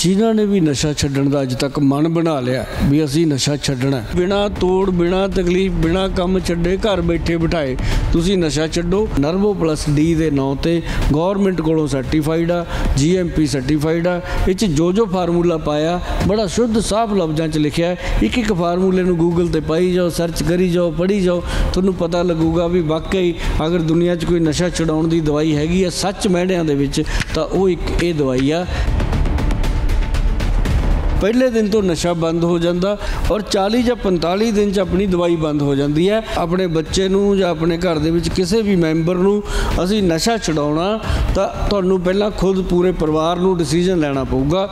ਜਿਨ੍ਹਾਂ ਨੇ ਵੀ ਨਸ਼ਾ ਛੱਡਣ ਦਾ ਅੱਜ ਤੱਕ ਮਨ ਬਣਾ ਲਿਆ ਵੀ ਅਸੀਂ ਨਸ਼ਾ ਛੱਡਣਾ ਬਿਨਾ ਤੋੜ ਬਿਨਾ ਤਕਲੀਫ ਬਿਨਾ ਕੰਮ ਛੱਡੇ ਘਰ ਬੈਠੇ ਬਿਠਾਏ ਤੁਸੀਂ ਨਸ਼ਾ ਛੱਡੋ ਨਰਵੋ ਪਲੱਸ ਡੀ ਦੇ ਨਾਂ ਤੇ ਗਵਰਨਮੈਂਟ ਕੋਲੋਂ ਸਰਟੀਫਾਈਡ ਆ ਜੀਐਮਪੀ ਸਰਟੀਫਾਈਡ ਆ ਇਹ ਚ ਜੋ ਜੋ ਫਾਰਮੂਲਾ ਪਾਇਆ ਬੜਾ ਸ਼ੁੱਧ ਸਾਫ਼ ਲਫ਼ਜ਼ਾਂ ਚ ਲਿਖਿਆ ਇੱਕ ਇੱਕ ਫਾਰਮੂਲੇ ਨੂੰ ਗੂਗਲ ਤੇ ਪਾਈ ਜਾਓ ਸਰਚ ਕਰੀ ਜਾਓ ਪੜ੍ਹੀ ਜਾਓ ਤੁਹਾਨੂੰ ਪਤਾ ਲੱਗੂਗਾ ਵੀ ਵਾਕਈ ਅਗਰ ਦੁਨੀਆ 'ਚ ਕੋਈ ਨਸ਼ਾ ਛਡਾਉਣ ਦੀ ਦਵਾਈ ਹੈਗੀ ਆ ਸੱਚ ਮਹਿੰਡਿਆਂ ਦੇ ਵਿੱਚ ਤਾਂ ਉਹ ਇੱਕ ਇਹ ਦਵਾਈ ਆ ਪਹਿਲੇ ਦਿਨ ਤੋਂ ਨਸ਼ਾ ਬੰਦ ਹੋ ਜਾਂਦਾ ਔਰ 40 ਜਾਂ 45 ਦਿਨ 'ਚ ਆਪਣੀ ਦਵਾਈ ਬੰਦ ਹੋ ਜਾਂਦੀ ਹੈ ਆਪਣੇ ਬੱਚੇ ਨੂੰ ਜਾਂ ਆਪਣੇ ਘਰ ਦੇ ਵਿੱਚ ਕਿਸੇ ਵੀ ਮੈਂਬਰ ਨੂੰ ਅਸੀਂ ਨਸ਼ਾ ਛਡਾਉਣਾ ਤਾਂ ਤੁਹਾਨੂੰ ਪਹਿਲਾਂ ਖੁਦ ਪੂਰੇ ਪਰਿਵਾਰ ਨੂੰ ਡਿਸੀਜਨ ਲੈਣਾ ਪਊਗਾ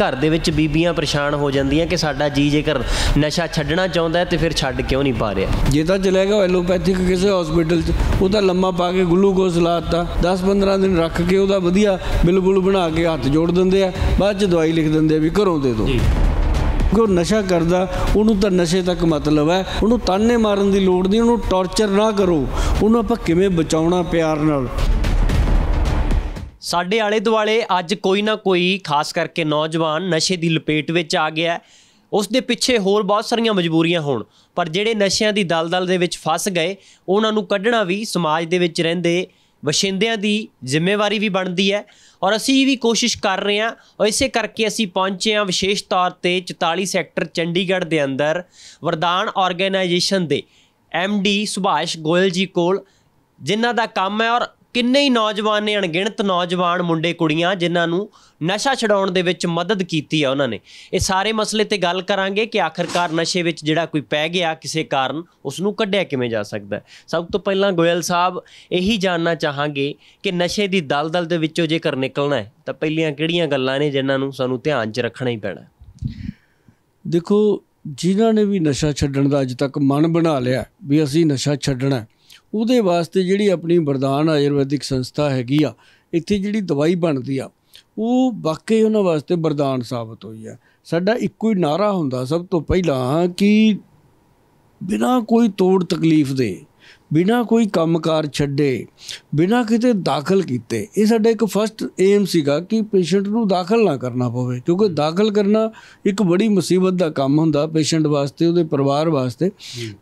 ਘਰ ਦੇ ਵਿੱਚ ਬੀਬੀਆਂ ਪਰੇਸ਼ਾਨ ਹੋ ਜਾਂਦੀਆਂ ਕਿ ਸਾਡਾ ਜੀ ਜੇਕਰ ਨਸ਼ਾ ਛੱਡਣਾ ਚਾਹੁੰਦਾ ਤੇ ਫਿਰ ਛੱਡ ਕਿਉਂ ਨਹੀਂ ਪਾ ਰਿਹਾ ਜੇ ਤਾਂ ਚਲੇ ਗਿਆ ਐਲੋਪੈਥਿਕ ਕਿਸੇ ਹਸਪੀਟਲ 'ਚ ਉਹਦਾ ਲੰਮਾ ਪਾ ਕੇ ਗਲੂਕੋਜ਼ ਲਾਤਾ 10-15 ਦਿਨ ਰੱਖ ਕੇ ਉਹਦਾ ਵਧੀਆ ਬਿਲਬੁਲ ਬਣਾ ਕੇ ਹੱਥ ਜੋੜ ਦਿੰਦੇ ਆ ਬਾਅਦ 'ਚ ਦਵਾਈ ਲਿਖ ਦਿੰਦੇ ਵੀ ਘਰੋਂ ਦੇ ਦਿਓ ਕਿ ਨਸ਼ਾ ਕਰਦਾ ਉਹਨੂੰ ਤਾਂ ਨਸ਼ੇ ਤੱਕ ਮਤਲਬ ਹੈ ਉਹਨੂੰ ਤਾਨੇ ਮਾਰਨ ਦੀ ਲੋੜ ਨਹੀਂ ਉਹਨੂੰ ਟੌਰਚਰ ਨਾ ਕਰੋ ਉਹਨੂੰ ਆਪਾਂ ਕਿਵੇਂ ਬਚਾਉਣਾ ਪਿਆਰ ਨਾਲ ਸਾਡੇ ਆਲੇ ਦੁਆਲੇ ਅੱਜ ਕੋਈ ਨਾ ਕੋਈ ਖਾਸ ਕਰਕੇ ਨੌਜਵਾਨ ਨਸ਼ੇ ਦੀ ਲਪੇਟ ਵਿੱਚ ਆ ਗਿਆ ਉਸ ਦੇ ਪਿੱਛੇ ਹੋਰ ਬਹੁਤ ਸਾਰੀਆਂ ਮਜਬੂਰੀਆਂ ਹੋਣ ਪਰ ਜਿਹੜੇ ਨਸ਼ਿਆਂ ਦੀ ਦਲਦਲ ਦੇ ਵਿੱਚ ਫਸ ਗਏ ਉਹਨਾਂ ਨੂੰ ਕੱਢਣਾ ਵੀ ਸਮਾਜ ਦੇ ਵਿੱਚ ਰਹਿੰਦੇ ਵਸ਼ਿੰਦਿਆਂ ਦੀ ਜ਼ਿੰਮੇਵਾਰੀ ਵੀ ਬਣਦੀ ਹੈ ਔਰ ਅਸੀਂ ਵੀ ਕੋਸ਼ਿਸ਼ ਕਰ ਰਹੇ ਹਾਂ ਔਰ ਇਸੇ ਕਰਕੇ ਅਸੀਂ ਪਹੁੰਚੇ ਹਾਂ ਵਿਸ਼ੇਸ਼ ਤੌਰ ਤੇ 44 ਸੈਕਟਰ ਚੰਡੀਗੜ੍ਹ ਦੇ ਅੰਦਰ ਵਰਦਾਨ ਆਰਗੇਨਾਈਜੇਸ਼ਨ ਦੇ ਐਮਡੀ ਸੁਭਾਸ਼ ਗੋਇਲ ਜੀ ਕੋਲ ਜਿਨ੍ਹਾਂ ਦਾ ਕੰਮ ਹੈ ਔਰ ਕਿੰਨੇ ਹੀ ਨੌਜਵਾਨ ਨੇ ਅਣਗਿਣਤ ਨੌਜਵਾਨ ਮੁੰਡੇ ਕੁੜੀਆਂ ਜਿਨ੍ਹਾਂ ਨੂੰ ਨਸ਼ਾ ਛਡਾਉਣ ਦੇ ਵਿੱਚ ਮਦਦ ਕੀਤੀ ਆ ਉਹਨਾਂ ਨੇ ਇਹ ਸਾਰੇ ਮਸਲੇ ਤੇ ਗੱਲ ਕਰਾਂਗੇ ਕਿ ਆਖਰਕਾਰ ਨਸ਼ੇ ਵਿੱਚ ਜਿਹੜਾ ਕੋਈ ਪੈ ਗਿਆ ਕਿਸੇ ਕਾਰਨ ਉਸ ਨੂੰ ਕੱਢਿਆ ਕਿਵੇਂ ਜਾ ਸਕਦਾ ਸਭ ਤੋਂ ਪਹਿਲਾਂ ਗੋਇਲ ਸਾਹਿਬ ਇਹੀ ਜਾਣਨਾ ਚਾਹਾਂਗੇ ਕਿ ਨਸ਼ੇ ਦੀ ਦਲਦਲ ਦੇ ਵਿੱਚੋਂ ਜੇਕਰ ਨਿਕਲਣਾ ਹੈ ਤਾਂ ਪਹਿਲੀਆਂ ਕਿਹੜੀਆਂ ਗੱਲਾਂ ਨੇ ਜਿਨ੍ਹਾਂ ਨੂੰ ਸਾਨੂੰ ਧਿਆਨ 'ਚ ਰੱਖਣਾ ਹੀ ਪੈਣਾ ਦੇਖੋ ਜਿਨ੍ਹਾਂ ਨੇ ਵੀ ਨਸ਼ਾ ਛੱਡਣ ਦਾ ਅੱਜ ਤੱਕ ਮਨ ਬਣਾ ਲਿਆ ਵੀ ਅਸੀਂ ਨਸ਼ਾ ਛੱਡਣਾ ਹੈ ਉਹਦੇ ਵਾਸਤੇ ਜਿਹੜੀ ਆਪਣੀ ਵਰਦਾਨ ਆਯੁਰਵੈਦਿਕ ਸੰਸਥਾ ਹੈਗੀ ਆ ਇੱਥੇ ਜਿਹੜੀ ਦਵਾਈ ਬਣਦੀ ਆ ਉਹ ਵਾਕਈ ਉਹਨਾਂ ਵਾਸਤੇ ਵਰਦਾਨ ਸਾਬਤ ਹੋਈ ਆ ਸਾਡਾ ਇੱਕੋ ਹੀ ਨਾਰਾ ਹੁੰਦਾ ਸਭ ਤੋਂ ਪਹਿਲਾਂ ਕਿ ਬਿਨਾ ਕੋਈ ਤੋੜ ਤਕਲੀਫ ਦੇ ਬਿਨਾ ਕੋਈ ਕੰਮਕਾਰ ਛੱਡੇ ਬਿਨਾ ਕਿਤੇ ਦਾਖਲ ਕੀਤੇ ਇਹ ਸਾਡਾ ਇੱਕ ਫਰਸਟ ਏਮ ਸੀਗਾ ਕਿ ਪੇਸ਼ੈਂਟ ਨੂੰ ਦਾਖਲ ਨਾ ਕਰਨਾ ਪਵੇ ਕਿਉਂਕਿ ਦਾਖਲ ਕਰਨਾ ਇੱਕ ਬੜੀ ਮੁਸੀਬਤ ਦਾ ਕੰਮ ਹੁੰਦਾ ਪੇਸ਼ੈਂਟ ਵਾਸਤੇ ਉਹਦੇ ਪਰਿਵਾਰ ਵਾਸਤੇ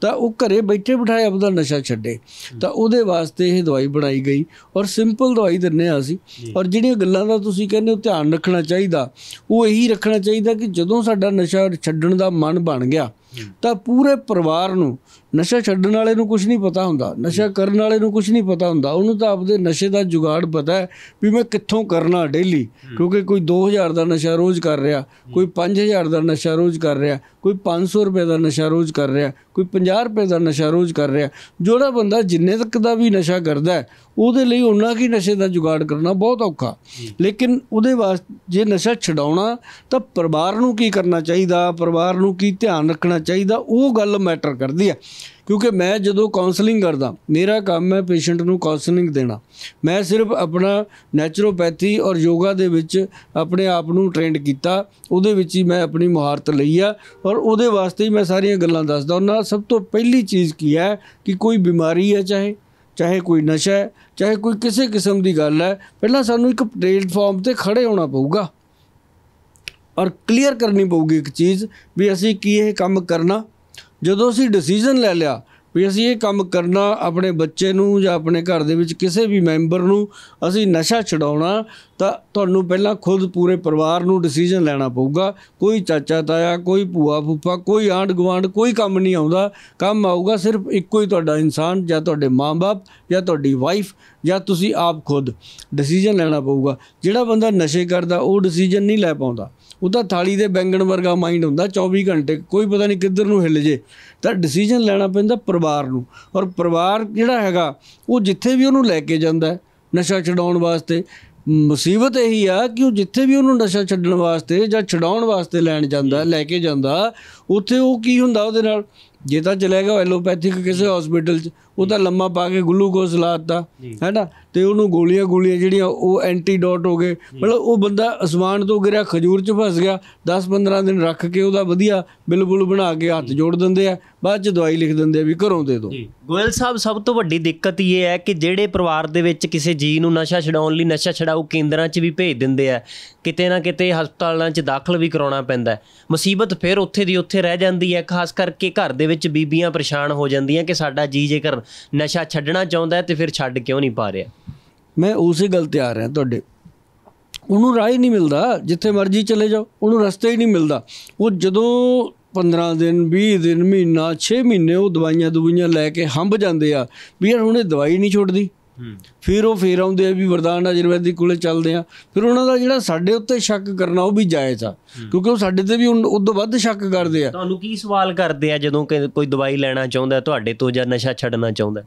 ਤਾਂ ਉਹ ਘਰੇ ਬੈਠੇ ਬਿਠਾਏ ਆਪਦਾ ਨਸ਼ਾ ਛੱਡੇ ਤਾਂ ਉਹਦੇ ਵਾਸਤੇ ਇਹ ਦਵਾਈ ਬਣਾਈ ਗਈ ਔਰ ਸਿੰਪਲ ਦਵਾਈ ਦਿੰਨੇ ਆ ਸੀ ਔਰ ਜਿਹੜੀਆਂ ਗੱਲਾਂ ਦਾ ਤੁਸੀਂ ਕਹਿੰਦੇ ਹੋ ਧਿਆਨ ਰੱਖਣਾ ਚਾਹੀਦਾ ਉਹ ਇਹੀ ਰੱਖਣਾ ਚਾਹੀਦਾ ਕਿ ਜਦੋਂ ਸਾਡਾ ਨਸ਼ਾ ਛੱਡਣ ਦਾ ਮਨ ਬਣ ਗਿਆ ਤਾਂ ਪੂਰੇ ਪਰਿਵਾਰ ਨੂੰ ਨਸ਼ਾ ਛੱਡਣ ਵਾਲੇ ਨੂੰ ਕੁਝ ਨਹੀਂ ਪਤਾ ਹੁੰਦਾ ਨਸ਼ਾ ਕਰਨ ਵਾਲੇ ਨੂੰ ਕੁਝ ਨਹੀਂ ਪਤਾ ਹੁੰਦਾ ਉਹਨੂੰ ਤਾਂ ਆਪਦੇ ਨਸ਼ੇ ਦਾ ਜੁਗਾੜ ਪਤਾ ਹੈ ਵੀ ਮੈਂ ਕਿੱਥੋਂ ਕਰਨਾ ਡੇਲੀ ਕਿਉਂਕਿ ਕੋਈ 2000 ਦਾ ਨਸ਼ਾ ਰੋਜ਼ ਕਰ ਰਿਹਾ ਕੋਈ 5000 ਦਾ ਨਸ਼ਾ ਰੋਜ਼ ਕਰ ਰਿਹਾ ਕੋਈ 500 ਰੁਪਏ ਦਾ ਨਸ਼ਾ ਰੋਜ਼ ਕਰ ਰਿਹਾ ਕੋਈ 50 ਰੁਪਏ ਦਾ ਨਸ਼ਾ ਰੋਜ਼ ਕਰ ਰਿਹਾ ਜਿਹੜਾ ਬੰਦਾ ਜਿੰਨੇ ਤੱਕ ਦਾ ਵੀ ਨਸ਼ਾ ਕਰਦਾ ਉਹਦੇ ਲਈ ਉਹਨਾਂ ਕੀ ਨਸ਼ੇ ਦਾ ਜੁਗਾੜ ਕਰਨਾ ਬਹੁਤ ਔਖਾ ਲੇਕਿਨ ਉਹਦੇ ਵਾਸਤੇ ਜੇ ਨਸ਼ਾ ਛਡਾਉਣਾ ਤਾਂ ਪਰਿਵਾਰ ਨੂੰ ਕੀ ਕਰਨਾ ਚਾਹੀਦਾ ਪਰਿਵਾਰ ਨੂੰ ਕੀ ਧਿਆਨ ਰੱਖਣਾ ਚਾਹੀਦਾ ਉਹ ਗੱਲ ਮੈਟਰ ਕਰਦੀ ਹੈ ਕਿਉਂਕਿ ਮੈਂ ਜਦੋਂ ਕਾਉਂਸਲਿੰਗ ਕਰਦਾ ਮੇਰਾ ਕੰਮ ਹੈ ਪੇਸ਼ੈਂਟ ਨੂੰ ਕਾਉਂਸਲਿੰਗ ਦੇਣਾ ਮੈਂ ਸਿਰਫ ਆਪਣਾ ਨੇਚਰੋਪੈਥੀ ਔਰ ਯੋਗਾ ਦੇ ਵਿੱਚ ਆਪਣੇ ਆਪ ਨੂੰ ਟ੍ਰੇਨਡ ਕੀਤਾ ਉਹਦੇ ਵਿੱਚ ਹੀ ਮੈਂ ਆਪਣੀ ਮਹਾਰਤ ਲਈ ਆ ਔਰ ਉਹਦੇ ਵਾਸਤੇ ਹੀ ਮੈਂ ਸਾਰੀਆਂ ਗੱਲਾਂ ਦੱਸਦਾ ਉਹਨਾਂ ਸਭ ਤੋਂ ਪਹਿਲੀ ਚੀਜ਼ ਕੀ ਹੈ ਕਿ ਕੋਈ ਬਿਮਾਰੀ ਹੈ ਚਾਹੇ ਚਾਹੇ ਕੋਈ ਨਸ਼ਾ ਹੈ ਚਾਹੇ ਕੋਈ ਕਿਸੇ ਕਿਸਮ ਦੀ ਗੱਲ ਹੈ ਪਹਿਲਾਂ ਸਾਨੂੰ ਇੱਕ ਪਲੇਟਫਾਰਮ ਤੇ ਖੜੇ ਹੋਣਾ ਪਊਗਾ ਔਰ ਕਲੀਅਰ ਕਰਨੀ ਪਊਗੀ ਇੱਕ ਚੀਜ਼ ਵੀ ਅਸੀਂ ਕੀ ਇਹ ਕੰਮ ਕਰਨਾ ਜਦੋਂ ਅਸੀਂ ਡਿਸੀਜਨ ਲੈ ਲਿਆ ਵੀ ਅਸੀਂ ਇਹ ਕੰਮ ਕਰਨਾ ਆਪਣੇ ਬੱਚੇ ਨੂੰ ਜਾਂ ਆਪਣੇ ਘਰ ਦੇ ਵਿੱਚ ਕਿਸੇ ਵੀ ਮੈਂਬਰ ਨੂੰ ਅਸੀਂ ਨਸ਼ਾ ਛਡਾਉਣਾ ਤਾਂ ਤੁਹਾਨੂੰ ਪਹਿਲਾਂ ਖੁਦ ਪੂਰੇ ਪਰਿਵਾਰ ਨੂੰ ਡਿਸੀਜਨ ਲੈਣਾ ਪਊਗਾ ਕੋਈ ਚਾਚਾ ਤਾਇਆ ਕੋਈ ਭੂਆ ਫੁੱਫਾ ਕੋਈ ਆਂਡ ਗਵਾਂਡ ਕੋਈ ਕੰਮ ਨਹੀਂ ਆਉਂਦਾ ਕੰਮ ਆਊਗਾ ਸਿਰਫ ਇੱਕੋ ਹੀ ਤੁਹਾਡਾ ਇਨਸਾਨ ਜਾਂ ਤੁਹਾਡੇ ਮਾਂ-ਬਾਪ ਜਾਂ ਤੁਹਾਡੀ ਵਾਈਫ ਜਾਂ ਤੁਸੀਂ ਆਪ ਖੁਦ ਡਿਸੀਜਨ ਲੈਣਾ ਪਊਗਾ ਜਿਹੜਾ ਬੰਦਾ ਨਸ਼ੇ ਕਰਦਾ ਉਹ ਡਿਸੀਜਨ ਨਹੀਂ ਲੈ ਪਾਉਂਦਾ ਉਹਦਾ ਥਾਲੀ ਦੇ ਬੈਂਗਣ ਵਰਗਾ ਮਾਈਂਡ ਹੁੰਦਾ 24 ਘੰਟੇ ਕੋਈ ਪਤਾ ਨਹੀਂ ਕਿੱਧਰ ਨੂੰ ਹਿੱਲ ਜੇ ਤਾਂ ਡਿਸੀਜਨ ਲੈਣਾ ਪੈਂਦਾ ਪਰਿਵਾਰ ਨੂੰ ਔਰ ਪਰਿਵਾਰ ਜਿਹੜਾ ਹੈਗਾ ਉਹ ਜਿੱਥੇ ਵੀ ਉਹਨੂੰ ਲੈ ਕੇ ਜਾਂਦਾ ਨਸ਼ਾ ਛਡਾਉਣ ਵਾਸਤੇ ਮੁਸੀਬਤ ਇਹੀ ਆ ਕਿ ਉਹ ਜਿੱਥੇ ਵੀ ਉਹਨੂੰ ਨਸ਼ਾ ਛੱਡਣ ਵਾਸਤੇ ਜਾਂ ਛਡਾਉਣ ਵਾਸਤੇ ਲੈਣ ਜਾਂਦਾ ਲੈ ਕੇ ਜਾਂਦਾ ਉੱਥੇ ਉਹ ਕੀ ਹੁੰਦਾ ਉਹਦੇ ਨਾਲ ਜੇ ਤਾਂ ਚਲੇ ਗਿਆ ਐਲੋਪੈਥਿਕ ਕਿਸੇ ਹਸਪੀਟਲ 'ਚ ਉਹ ਤਾਂ ਲੰਮਾ ਪਾ ਕੇ ਗਲੂਕੋਸ ਲਾਤਾ ਹੈਨਾ ਤੇ ਉਹਨੂੰ ਗੋਲੀਆਂ ਗੋਲੀਆਂ ਜਿਹੜੀਆਂ ਉਹ ਐਂਟੀਡੋਟ ਹੋ ਗਏ ਮਤਲਬ ਉਹ ਬੰਦਾ ਅਸਮਾਨ ਤੋਂ ਗਿਰਿਆ ਖਜੂਰ 'ਚ ਫਸ ਗਿਆ 10-15 ਦਿਨ ਰੱਖ ਕੇ ਉਹਦਾ ਵਧੀਆ ਬਿਲਬੁਲ ਬਣਾ ਕੇ ਹੱਥ ਜੋੜ ਦਿੰਦੇ ਆ ਬਾਅਦ 'ਚ ਦਵਾਈ ਲਿਖ ਦਿੰਦੇ ਆ ਵੀ ਘਰੋਂ ਦੇ ਦੋ ਗੋਇਲ ਸਾਹਿਬ ਸਭ ਤੋਂ ਵੱਡੀ ਦਿੱਕਤ ਇਹ ਹੈ ਕਿ ਜਿਹੜੇ ਪਰਿਵਾਰ ਦੇ ਵਿੱਚ ਕਿਸੇ ਜੀ ਨੂੰ ਨਸ਼ਾ ਛਡਾਉਣ ਲਈ ਨਸ਼ਾ ਛਡਾਊ ਕੇਂਦਰਾਂ 'ਚ ਵੀ ਭੇਜ ਦਿੰਦੇ ਆ ਕਿਤੇ ਨਾ ਕਿਤੇ ਹਸਪਤਾਲਾਂ 'ਚ ਦਾਖਲ ਵੀ ਕਰਾਉਣਾ ਪੈਂਦਾ ਮੁਸੀਬਤ ਫਿਰ ਉੱਥੇ ਦੀ ਉੱਥੇ ਰਹਿ ਜਾਂਦੀ ਹੈ ਖਾਸ ਕਰਕੇ ਘਰ ਦੇ ਵਿੱਚ ਬੀਬੀਆਂ ਪਰੇਸ਼ਾਨ ਹੋ ਜਾਂਦੀਆਂ ਕਿ ਸਾਡਾ ਜੀ ਜੇਕਰ ਨਸ਼ਾ ਛੱਡਣਾ ਚਾਹੁੰਦਾ ਤੇ ਫਿਰ ਛੱਡ ਕਿਉਂ ਨਹੀਂ ਪਾ ਰਿਹਾ ਮੈਂ ਉਸੇ ਗੱਲ ਤੇ ਆ ਰਿਹਾ ਤੁਹਾਡੇ ਉਹਨੂੰ ਰਾਹ ਹੀ ਨਹੀਂ ਮਿਲਦਾ ਜਿੱਥੇ ਮਰਜ਼ੀ ਚਲੇ ਜਾਓ ਉਹਨੂੰ ਰਸਤਾ ਹੀ ਨਹੀਂ ਮਿਲਦਾ ਉਹ ਜਦੋਂ 15 ਦਿਨ 20 ਦਿਨ ਮਹੀਨਾ 6 ਮਹੀਨੇ ਉਹ ਦਵਾਈਆਂ ਦੁਵਾਈਆਂ ਲੈ ਕੇ ਹੰਬ ਜਾਂਦੇ ਆ ਵੀ ਹੁਣ ਇਹ ਦਵਾਈ ਨਹੀਂ ਛੁੱਟਦੀ ਫਿਰ ਉਹ ਫੇਰ ਆਉਂਦੇ ਆ ਵੀ ਵਰਦਾਨ ਆਯੁਰਵੈਦਿਕ ਕੋਲੇ ਚੱਲਦੇ ਆ ਫਿਰ ਉਹਨਾਂ ਦਾ ਜਿਹੜਾ ਸਾਡੇ ਉੱਤੇ ਸ਼ੱਕ ਕਰਨਾ ਉਹ ਵੀ ਜਾਇਜ਼ ਆ ਕਿਉਂਕਿ ਉਹ ਸਾਡੇ ਤੇ ਵੀ ਉਦੋਂ ਵੱਧ ਸ਼ੱਕ ਕਰਦੇ ਆ ਤੁਹਾਨੂੰ ਕੀ ਸਵਾਲ ਕਰਦੇ ਆ ਜਦੋਂ ਕੋਈ ਦਵਾਈ ਲੈਣਾ ਚਾਹੁੰਦਾ ਤੁਹਾਡੇ ਤੋਂ ਜਾਂ ਨਸ਼ਾ ਛੱਡਣਾ ਚਾਹੁੰਦਾ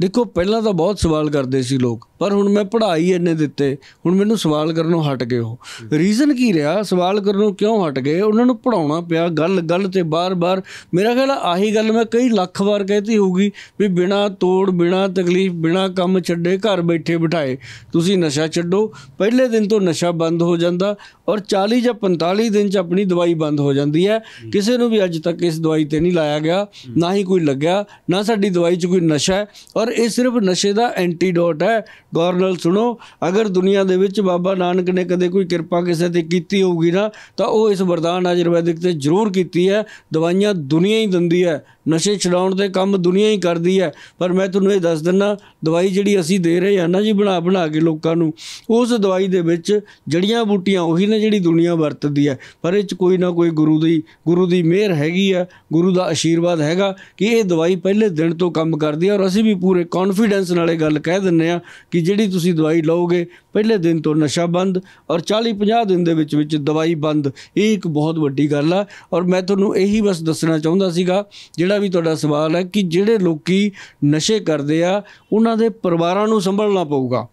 ਦੇਖੋ ਪਹਿਲਾਂ ਤਾਂ ਬਹੁਤ ਸਵਾਲ ਕਰਦੇ ਸੀ ਲੋਕ ਪਰ ਹੁਣ ਮੈਂ ਪੜ੍ਹਾਈ ਇੰਨੇ ਦਿੱਤੇ ਹੁਣ ਮੈਨੂੰ ਸਵਾਲ ਕਰਨੋਂ ਹਟ ਗਏ ਉਹ ਰੀਜ਼ਨ ਕੀ ਰਿਹਾ ਸਵਾਲ ਕਰਨੋਂ ਕਿਉਂ ਹਟ ਗਏ ਉਹਨਾਂ ਨੂੰ ਪੜਾਉਣਾ ਪਿਆ ਗੱਲ ਗੱਲ ਤੇ ਬਾਰ-ਬਾਰ ਮੇਰਾ ਖਿਆਲ ਆਹੀ ਗੱਲ ਮੈਂ ਕਈ ਲੱਖ ਵਾਰ ਕਹਿਤੀ ਹੋਊਗੀ ਵੀ ਬਿਨਾ ਤੋੜ ਬਿਨਾ ਤਕਲੀਫ ਬਿਨਾ ਕੰਮ ਛੱਡੇ ਘਰ ਬੈਠੇ ਬਿਠਾਏ ਤੁਸੀਂ ਨਸ਼ਾ ਛੱਡੋ ਪਹਿਲੇ ਦਿਨ ਤੋਂ ਨਸ਼ਾ ਬੰਦ ਹੋ ਜਾਂਦਾ ਔਰ 40 ਜਾਂ 45 ਦਿਨ ਚ ਆਪਣੀ ਦਵਾਈ ਬੰਦ ਹੋ ਜਾਂਦੀ ਹੈ ਕਿਸੇ ਨੂੰ ਵੀ ਅੱਜ ਤੱਕ ਇਸ ਦਵਾਈ ਤੇ ਨਹੀਂ ਲਾਇਆ ਗਿਆ ਨਾ ਹੀ ਕੋਈ ਲੱਗਿਆ ਨਾ ਸਾਡੀ ਦਵਾਈ 'ਚ ਕੋਈ ਨਸ਼ਾ ਹੈ ਪਰ ਇਹ ਸਿਰਫ ਨਸ਼ੇ ਦਾ ਐਂਟੀਡੋਟ ਹੈ ਗੌਰ ਨਾਲ ਸੁਣੋ ਅਗਰ ਦੁਨੀਆ ਦੇ ਵਿੱਚ ਬਾਬਾ ਨਾਨਕ ਨੇ ਕਦੇ ਕੋਈ ਕਿਰਪਾ ਕਿਸੇ ਤੇ ਕੀਤੀ ਹੋਊਗੀ ਨਾ ਤਾਂ ਉਹ ਇਸ ਵਰਦਾਨ ਆਯੁਰਵੈਦਿਕ ਤੇ ਜ਼ਰੂਰ ਕੀਤੀ ਹੈ ਦਵਾਈਆਂ ਦੁਨੀਆ ਹੀ ਦਿੰਦੀ ਹੈ ਨਸ਼ੇ ਛਡਾਉਣ ਦੇ ਕੰਮ ਦੁਨੀਆ ਹੀ ਕਰਦੀ ਹੈ ਪਰ ਮੈਂ ਤੁਹਾਨੂੰ ਇਹ ਦੱਸ ਦਿੰਨਾ ਦਵਾਈ ਜਿਹੜੀ ਅਸੀਂ ਦੇ ਰਹੇ ਹਾਂ ਨਾ ਜੀ ਬਣਾ ਬਣਾ ਕੇ ਲੋਕਾਂ ਨੂੰ ਉਸ ਦਵਾਈ ਦੇ ਵਿੱਚ ਜੜੀਆਂ ਬੂਟੀਆਂ ਉਹੀ ਨੇ ਜਿਹੜੀ ਦੁਨੀਆ ਵਰਤਦੀ ਹੈ ਪਰ ਇਹ ਚ ਕੋਈ ਨਾ ਕੋਈ ਗੁਰੂ ਦੀ ਗੁਰੂ ਦੀ ਮਿਹਰ ਹੈਗੀ ਆ ਗੁਰੂ ਦਾ ਆਸ਼ੀਰਵਾਦ ਹੈਗਾ ਕਿ ਇਹ ਦਵਾਈ ਪਹਿਲੇ ਦਿਨ ਤੋਂ ਕੰਮ ਕਰਦੀ ਹੈ ਔਰ ਅਸੀਂ ਵੀ ਪੂਰੇ ਕੌਨਫੀਡੈਂਸ ਨਾਲ ਇਹ ਗੱਲ ਕਹਿ ਦਿੰਨੇ ਆ ਕਿ ਜਿਹੜੀ ਤੁਸੀਂ ਦਵਾਈ ਲਓਗੇ ਪਹਿਲੇ ਦਿਨ ਤੋਂ ਨਸ਼ਾ ਬੰਦ ਔਰ 40 50 ਦਿਨ ਦੇ ਵਿੱਚ ਵਿੱਚ ਦਵਾਈ ਬੰਦ ਇਹ ਇੱਕ ਬਹੁਤ ਵੱਡੀ ਗੱਲ ਆ ਔਰ ਮੈਂ ਤੁਹਾਨੂੰ ਇਹੀ ਬਸ ਦੱਸਣਾ ਚਾਹੁੰਦਾ ਸੀਗਾ ਜਿਹੜਾ ਜਿਹੜਾ ਵੀ ਤੁਹਾਡਾ ਸਵਾਲ ਹੈ ਕਿ ਜਿਹੜੇ ਲੋਕੀ ਨਸ਼ੇ ਕਰਦੇ ਆ ਉਹਨਾਂ ਦੇ ਪਰਿਵਾਰਾਂ ਨੂੰ ਸੰਭਲਣਾ ਪਊਗਾ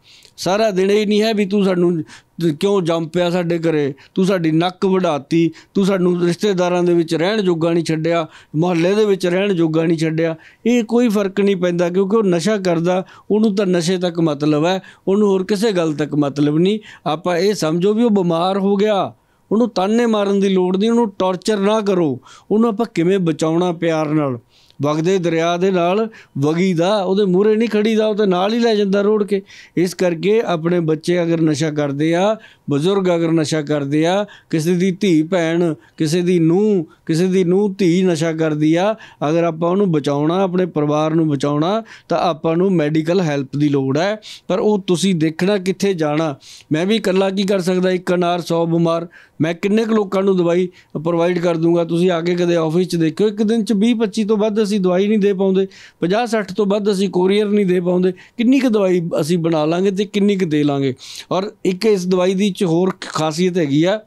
ਸਾਰਾ ਦਿਨ ਇਹ ਨਹੀਂ ਹੈ ਵੀ ਤੂੰ ਸਾਨੂੰ ਕਿਉਂ ਜੰਮ ਪਿਆ ਸਾਡੇ ਘਰੇ ਤੂੰ ਸਾਡੀ ਨੱਕ ਵਢਾਤੀ ਤੂੰ ਸਾਨੂੰ ਰਿਸ਼ਤੇਦਾਰਾਂ ਦੇ ਵਿੱਚ ਰਹਿਣ ਜੋਗਾ ਨਹੀਂ ਛੱਡਿਆ ਮੁਹੱਲੇ ਦੇ ਵਿੱਚ ਰਹਿਣ ਜੋਗਾ ਨਹੀਂ ਛੱਡਿਆ ਇਹ ਕੋਈ ਫਰਕ ਨਹੀਂ ਪੈਂਦਾ ਕਿਉਂਕਿ ਉਹ ਨਸ਼ਾ ਕਰਦਾ ਉਹਨੂੰ ਤਾਂ ਨਸ਼ੇ ਤੱਕ ਮਤਲਬ ਹੈ ਉਹਨੂੰ ਹੋਰ ਕਿਸੇ ਗੱਲ ਤੱਕ ਮਤਲਬ ਨਹੀਂ ਆਪਾਂ ਇਹ ਸਮਝੋ ਵੀ ਉਹ ਬਿਮਾਰ ਹੋ ਗਿਆ ਉਹਨੂੰ ਤਾਨੇ ਮਾਰਨ ਦੀ ਲੋੜ ਨਹੀਂ ਉਹਨੂੰ ਟੌਰਚਰ ਨਾ ਕਰੋ ਉਹਨੂੰ ਆਪਾਂ ਕਿਵੇਂ ਬਚਾਉਣਾ ਪਿਆਰ ਨਾਲ ਵਗਦੇ ਦਰਿਆ ਦੇ ਨਾਲ ਵਗੀ ਦਾ ਉਹਦੇ ਮੂਹਰੇ ਨਹੀਂ ਖੜੀ ਦਾ ਉਹ ਤੇ ਨਾਲ ਹੀ ਲੈ ਜਾਂਦਾ ਰੋੜ ਕੇ ਇਸ ਕਰਕੇ ਆਪਣੇ ਬੱਚੇ ਅਗਰ ਨਸ਼ਾ ਕਰਦੇ ਆ ਬਜ਼ੁਰਗ ਅਗਰ ਨਸ਼ਾ ਕਰਦੇ ਆ ਕਿਸੇ ਦੀ ਧੀ ਭੈਣ ਕਿਸੇ ਦੀ ਨੂੰਹ ਕਿਸੇ ਦੀ ਨੂੰਹ ਧੀ ਨਸ਼ਾ ਕਰਦੀ ਆ ਅਗਰ ਆਪਾਂ ਉਹਨੂੰ ਬਚਾਉਣਾ ਆਪਣੇ ਪਰਿਵਾਰ ਨੂੰ ਬਚਾਉਣਾ ਤਾਂ ਆਪਾਂ ਨੂੰ ਮੈਡੀਕਲ ਹੈਲਪ ਦੀ ਲੋੜ ਹੈ ਪਰ ਉਹ ਤੁਸੀਂ ਦੇਖਣਾ ਕਿੱਥੇ ਜਾਣਾ ਮੈਂ ਵੀ ਇਕੱਲਾ ਕੀ ਕਰ ਸਕਦਾ ਇੱਕ ਅਨਾਰ 100 ਬਿਮਾਰ ਮੈਂ ਕਿੰਨੇ ਕੁ ਲੋਕਾਂ ਨੂੰ ਦਵਾਈ ਪ੍ਰੋਵਾਈਡ ਕਰ ਦੂੰਗਾ ਤੁਸੀਂ ਆ ਕੇ ਕਦੇ ਆਫਿਸ 'ਚ ਦੇਖਿਓ ਇੱਕ ਦਿਨ 'ਚ 20 25 ਤੋਂ ਵੱਧ ਅਸੀਂ ਦਵਾਈ ਨਹੀਂ ਦੇ ਪਾਉਂਦੇ 50 60 ਤੋਂ ਵੱਧ ਅਸੀਂ ਕੋਰੀਅਰ ਨਹੀਂ ਦੇ ਪਾਉਂਦੇ ਕਿੰਨੀ ਕੁ ਦਵਾਈ ਅਸੀਂ ਬਣਾ ਲਾਂਗੇ ਤੇ ਕਿੰਨੀ ਕੁ ਦੇ ਲਾਂਗੇ ਔਰ ਇੱਕ ਇਸ ਦਵਾਈ ਦੀ ਚ ਹੋਰ ਖਾਸੀਅਤ ਹੈਗੀ ਆ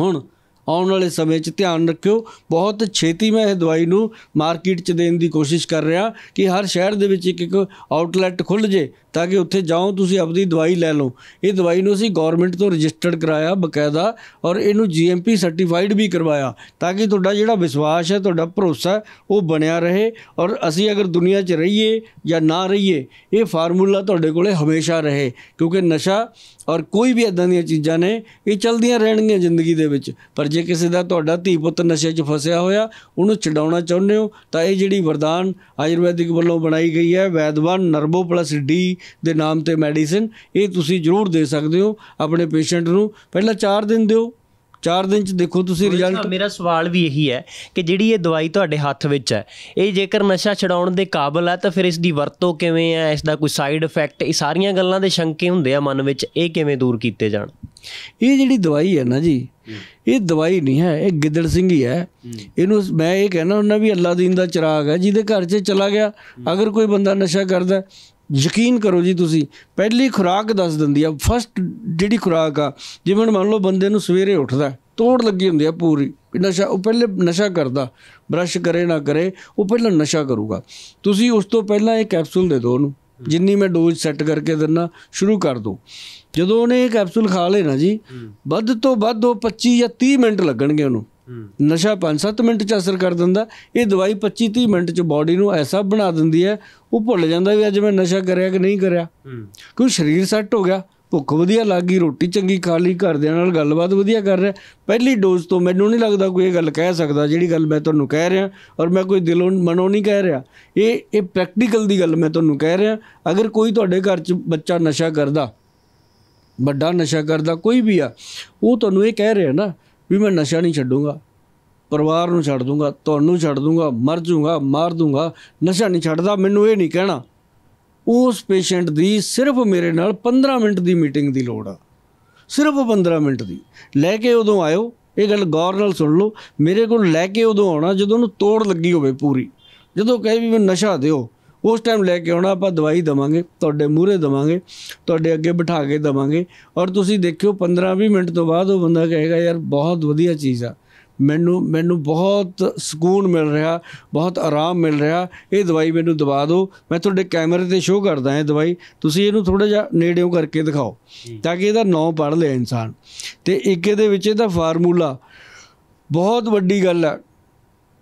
ਹੁਣ ਆਉਣ ਵਾਲੇ ਸਮੇਂ 'ਚ ਧਿਆਨ ਰੱਖਿਓ ਬਹੁਤ ਛੇਤੀ ਮੈਂ ਇਹ ਦਵਾਈ ਨੂੰ ਮਾਰਕੀਟ 'ਚ ਦੇਣ ਦੀ ਕੋਸ਼ਿਸ਼ ਕਰ ਰਿਹਾ ਕਿ ਹਰ ਸ਼ਹਿਰ ਦੇ ਵਿੱਚ ਇੱਕ ਇੱਕ ਆਊਟਲੈਟ ਖੁੱਲ ਜੇ ਤਾਂ ਕਿ ਉੱਥੇ ਜਾਓ ਤੁਸੀਂ ਆਪਣੀ ਦਵਾਈ ਲੈ ਲਓ ਇਹ ਦਵਾਈ ਨੂੰ ਅਸੀਂ ਗਵਰਨਮੈਂਟ ਤੋਂ ਰਜਿਸਟਰਡ ਕਰਾਇਆ ਬਕਾਇਦਾ ਔਰ ਇਹਨੂੰ ਜੀਐਮਪੀ ਸਰਟੀਫਾਈਡ ਵੀ ਕਰਵਾਇਆ ਤਾਂ ਕਿ ਤੁਹਾਡਾ ਜਿਹੜਾ ਵਿਸ਼ਵਾਸ ਹੈ ਤੁਹਾਡਾ ਭਰੋਸਾ ਉਹ ਬਣਿਆ ਰਹੇ ਔਰ ਅਸੀਂ ਅਗਰ ਦੁਨੀਆ 'ਚ ਰਹੀਏ ਜਾਂ ਨਾ ਰਹੀਏ ਇਹ ਫਾਰਮੂਲਾ ਤੁਹਾਡੇ ਕੋਲੇ ਹਮੇਸ਼ਾ ਰਹੇ ਕਿਉਂਕਿ ਨਸ਼ਾ ਔਰ ਕੋਈ ਵੀ ਇਦਾਂ ਦੀਆਂ ਚੀਜ਼ਾਂ ਨੇ ਇਹ ਚਲਦੀਆਂ ਰਹਿਣਗੀਆਂ ਜ਼ਿੰਦਗੀ ਦੇ ਵਿੱਚ ਪਰ ਜੇ ਕਿਸੇ ਦਾ ਤੁਹਾਡਾ ਧੀ ਪੁੱਤ ਨਸ਼ੇ 'ਚ ਫਸਿਆ ਹੋਇਆ ਉਹਨੂੰ ਛਡਾਉਣਾ ਚਾਹੁੰਦੇ ਹੋ ਤਾਂ ਇਹ ਜਿਹੜੀ ਵਰਦਾਨ ਆਯੁਰਵੈਦਿਕ ਵੱਲੋਂ ਬਣਾਈ ਗਈ ਹੈ ਵੈਦਵਾਨ ਨਰਬੋ ਪਲਸ ਡੀ ਦੇ ਨਾਮ ਤੇ ਮੈਡੀਸਿਨ ਇਹ ਤੁਸੀਂ ਜ਼ਰੂਰ ਦੇ ਸਕਦੇ ਹੋ ਆਪਣੇ ਪੇਸ਼ੈਂਟ ਨੂੰ ਪਹਿਲਾਂ 4 ਦਿਨ ਦਿਓ 4 ਦਿਨ ਚ ਦੇਖੋ ਤੁਸੀਂ ਰਿਜ਼ਲਟ ਮੇਰਾ ਸਵਾਲ ਵੀ ਇਹੀ ਹੈ ਕਿ ਜਿਹੜੀ ਇਹ ਦਵਾਈ ਤੁਹਾਡੇ ਹੱਥ ਵਿੱਚ ਹੈ ਇਹ ਜੇਕਰ ਨਸ਼ਾ ਛਡਾਉਣ ਦੇ ਕਾਬਲ ਹੈ ਤਾਂ ਫਿਰ ਇਸ ਦੀ ਵਰਤੋਂ ਕਿਵੇਂ ਹੈ ਇਸ ਦਾ ਕੋਈ ਸਾਈਡ ਇਫੈਕਟ ਇਹ ਸਾਰੀਆਂ ਗੱਲਾਂ ਦੇ ਸ਼ੰਕੇ ਹੁੰਦੇ ਆ ਮਨ ਵਿੱਚ ਇਹ ਕਿਵੇਂ ਦੂਰ ਕੀਤੇ ਜਾਣ ਇਹ ਜਿਹੜੀ ਦਵਾਈ ਹੈ ਨਾ ਜੀ ਇਹ ਦਵਾਈ ਨਹੀਂ ਹੈ ਇਹ ਗਿੱਦੜ ਸਿੰਘ ਹੀ ਹੈ ਇਹਨੂੰ ਮੈਂ ਇਹ ਕਹਿਣਾ ਹੁੰਦਾ ਵੀ ਅੱਲਾ ਦੀਨ ਦਾ ਚਿਰਾਗ ਹੈ ਜਿਹਦੇ ਘਰ 'ਚ ਚਲਾ ਗਿਆ ਅਗਰ ਕੋਈ ਬੰਦਾ ਨਸ਼ਾ ਕਰਦਾ ਯਕੀਨ ਕਰੋ ਜੀ ਤੁਸੀਂ ਪਹਿਲੀ ਖੁਰਾਕ ਦੱਸ ਦਿੰਦੀ ਆ ਫਸਟ ਜਿਹੜੀ ਖੁਰਾਕ ਆ ਜਿਵੇਂ ਮੰਨ ਲਓ ਬੰਦੇ ਨੂੰ ਸਵੇਰੇ ਉੱਠਦਾ ਤੋੜ ਲੱਗੀ ਹੁੰਦੀ ਆ ਪੂਰੀ ਨਸ਼ਾ ਉਹ ਪਹਿਲੇ ਨਸ਼ਾ ਕਰਦਾ ਬਰਸ਼ ਕਰੇ ਨਾ ਕਰੇ ਉਹ ਪਹਿਲਾਂ ਨਸ਼ਾ ਕਰੂਗਾ ਤੁਸੀਂ ਉਸ ਤੋਂ ਪਹਿਲਾਂ ਇਹ ਕੈਪਸੂਲ ਦੇ ਦਿਓ ਉਹਨੂੰ ਜਿੰਨੀ ਮੈਂ ਡੋਜ਼ ਸੈੱਟ ਕਰਕੇ ਦਿੰਨਾ ਸ਼ੁਰੂ ਕਰ ਦੋ ਜਦੋਂ ਉਹਨੇ ਇਹ ਕੈਪਸੂਲ ਖਾ ਲੈਣਾ ਜੀ ਵੱਧ ਤੋਂ ਵੱਧ ਉਹ 25 ਜਾਂ 30 ਮਿੰਟ ਲੱਗਣਗੇ ਉਹਨੂੰ ਨਸ਼ਾ 5-7 ਮਿੰਟ ਚ ਅਸਰ ਕਰ ਦਿੰਦਾ ਇਹ ਦਵਾਈ 25-30 ਮਿੰਟ ਚ ਬਾਡੀ ਨੂੰ ਐਸਾ ਬਣਾ ਦਿੰਦੀ ਹੈ ਉਹ ਭੁੱਲ ਜਾਂਦਾ ਵੀ ਅੱਜ ਮੈਂ ਨਸ਼ਾ ਕਰਿਆ ਕਿ ਨਹੀਂ ਕਰਿਆ ਕਿਉਂ ਸਰੀਰ ਸੈੱਟ ਹੋ ਗਿਆ ਭੁੱਖ ਵਧੀਆ ਲੱਗ ਗਈ ਰੋਟੀ ਚੰਗੀ ਖਾ ਲਈ ਘਰਦਿਆਂ ਨਾਲ ਗੱਲਬਾਤ ਵਧੀਆ ਕਰ ਰਿਹਾ ਪਹਿਲੀ ਡੋਜ਼ ਤੋਂ ਮੈਨੂੰ ਨਹੀਂ ਲੱਗਦਾ ਕੋਈ ਇਹ ਗੱਲ ਕਹਿ ਸਕਦਾ ਜਿਹੜੀ ਗੱਲ ਮੈਂ ਤੁਹਾਨੂੰ ਕਹਿ ਰਿਹਾ ਔਰ ਮੈਂ ਕੋਈ ਦਿਲੋਂ ਮਨੋਂ ਨਹੀਂ ਕਹਿ ਰਿਹਾ ਇਹ ਇਹ ਪ੍ਰੈਕਟੀਕਲ ਦੀ ਗੱਲ ਮੈਂ ਤੁਹਾਨੂੰ ਕਹਿ ਰਿਹਾ ਅਗਰ ਕੋਈ ਤੁਹਾਡੇ ਘਰ 'ਚ ਬੱਚਾ ਨਸ਼ਾ ਕਰਦਾ ਵੱਡਾ ਨਸ਼ਾ ਕਰਦਾ ਕੋਈ ਵੀ ਆ ਉਹ ਤੁਹਾਨੂੰ ਇਹ ਕਹਿ ਰਿਹਾ ਨਾ ਵੀ ਮੈਂ ਨਸ਼ਾ ਨਹੀਂ ਛੱਡੂੰਗਾ ਪਰਿਵਾਰ ਨੂੰ ਛੱਡ ਦੂੰਗਾ ਤੁਹਾਨੂੰ ਛੱਡ ਦੂੰਗਾ ਮਰ ਜੂੰਗਾ ਮਾਰ ਦੂੰਗਾ ਨਸ਼ਾ ਨਹੀਂ ਛੱਡਦਾ ਮੈਨੂੰ ਇਹ ਨਹੀਂ ਕਹਿਣਾ ਉਸ ਪੇਸ਼ੈਂਟ ਦੀ ਸਿਰਫ ਮੇਰੇ ਨਾਲ 15 ਮਿੰਟ ਦੀ ਮੀਟਿੰਗ ਦੀ ਲੋੜ ਆ ਸਿਰਫ 15 ਮਿੰਟ ਦੀ ਲੈ ਕੇ ਉਦੋਂ ਆਇਓ ਇਹ ਗੱਲ ਗੌਰ ਨਾਲ ਸੁਣ ਲਓ ਮੇਰੇ ਕੋਲ ਲੈ ਕੇ ਉਦੋਂ ਆਉਣਾ ਜਦੋਂ ਨੂੰ ਤੋੜ ਲੱਗੀ ਹੋਵੇ ਪੂਰੀ ਜਦੋਂ ਕਹੇ ਵੀ ਮੈਨੂੰ ਨਸ਼ਾ ਦਿਓ ਉਸ ਟਾਈਮ ਲੈ ਕੇ ਆਉਣਾ ਆਪਾਂ ਦਵਾਈ ਦਵਾਂਗੇ ਤੁਹਾਡੇ ਮੂਹਰੇ ਦਵਾਂਗੇ ਤੁਹਾਡੇ ਅੱਗੇ ਬਿਠਾ ਕੇ ਦਵਾਂਗੇ ਔਰ ਤੁਸੀਂ ਦੇਖਿਓ 15-20 ਮਿੰਟ ਤੋਂ ਬਾਅਦ ਉਹ ਬੰਦਾ ਕਹੇਗਾ ਯਾਰ ਬਹੁਤ ਵਧੀਆ ਚੀਜ਼ ਆ ਮੈਨੂੰ ਮੈਨੂੰ ਬਹੁਤ ਸਕੂਨ ਮਿਲ ਰਿਹਾ ਬਹੁਤ ਆਰਾਮ ਮਿਲ ਰਿਹਾ ਇਹ ਦਵਾਈ ਮੈਨੂੰ ਦਵਾ ਦਿਓ ਮੈਂ ਤੁਹਾਡੇ ਕੈਮਰੇ ਤੇ ਸ਼ੋਅ ਕਰਦਾ ਹਾਂ ਦਵਾਈ ਤੁਸੀਂ ਇਹਨੂੰ ਥੋੜਾ ਜਿਹਾ ਨੇੜਿਓਂ ਕਰਕੇ ਦਿਖਾਓ ਤਾਂ ਕਿ ਇਹਦਾ ਨਾਮ ਪੜ ਲਿਆ ਇਨਸਾਨ ਤੇ ਇੱਕ ਇਹਦੇ ਵਿੱਚ ਇਹਦਾ ਫਾਰਮੂਲਾ ਬਹੁਤ ਵੱਡੀ ਗੱਲ ਹੈ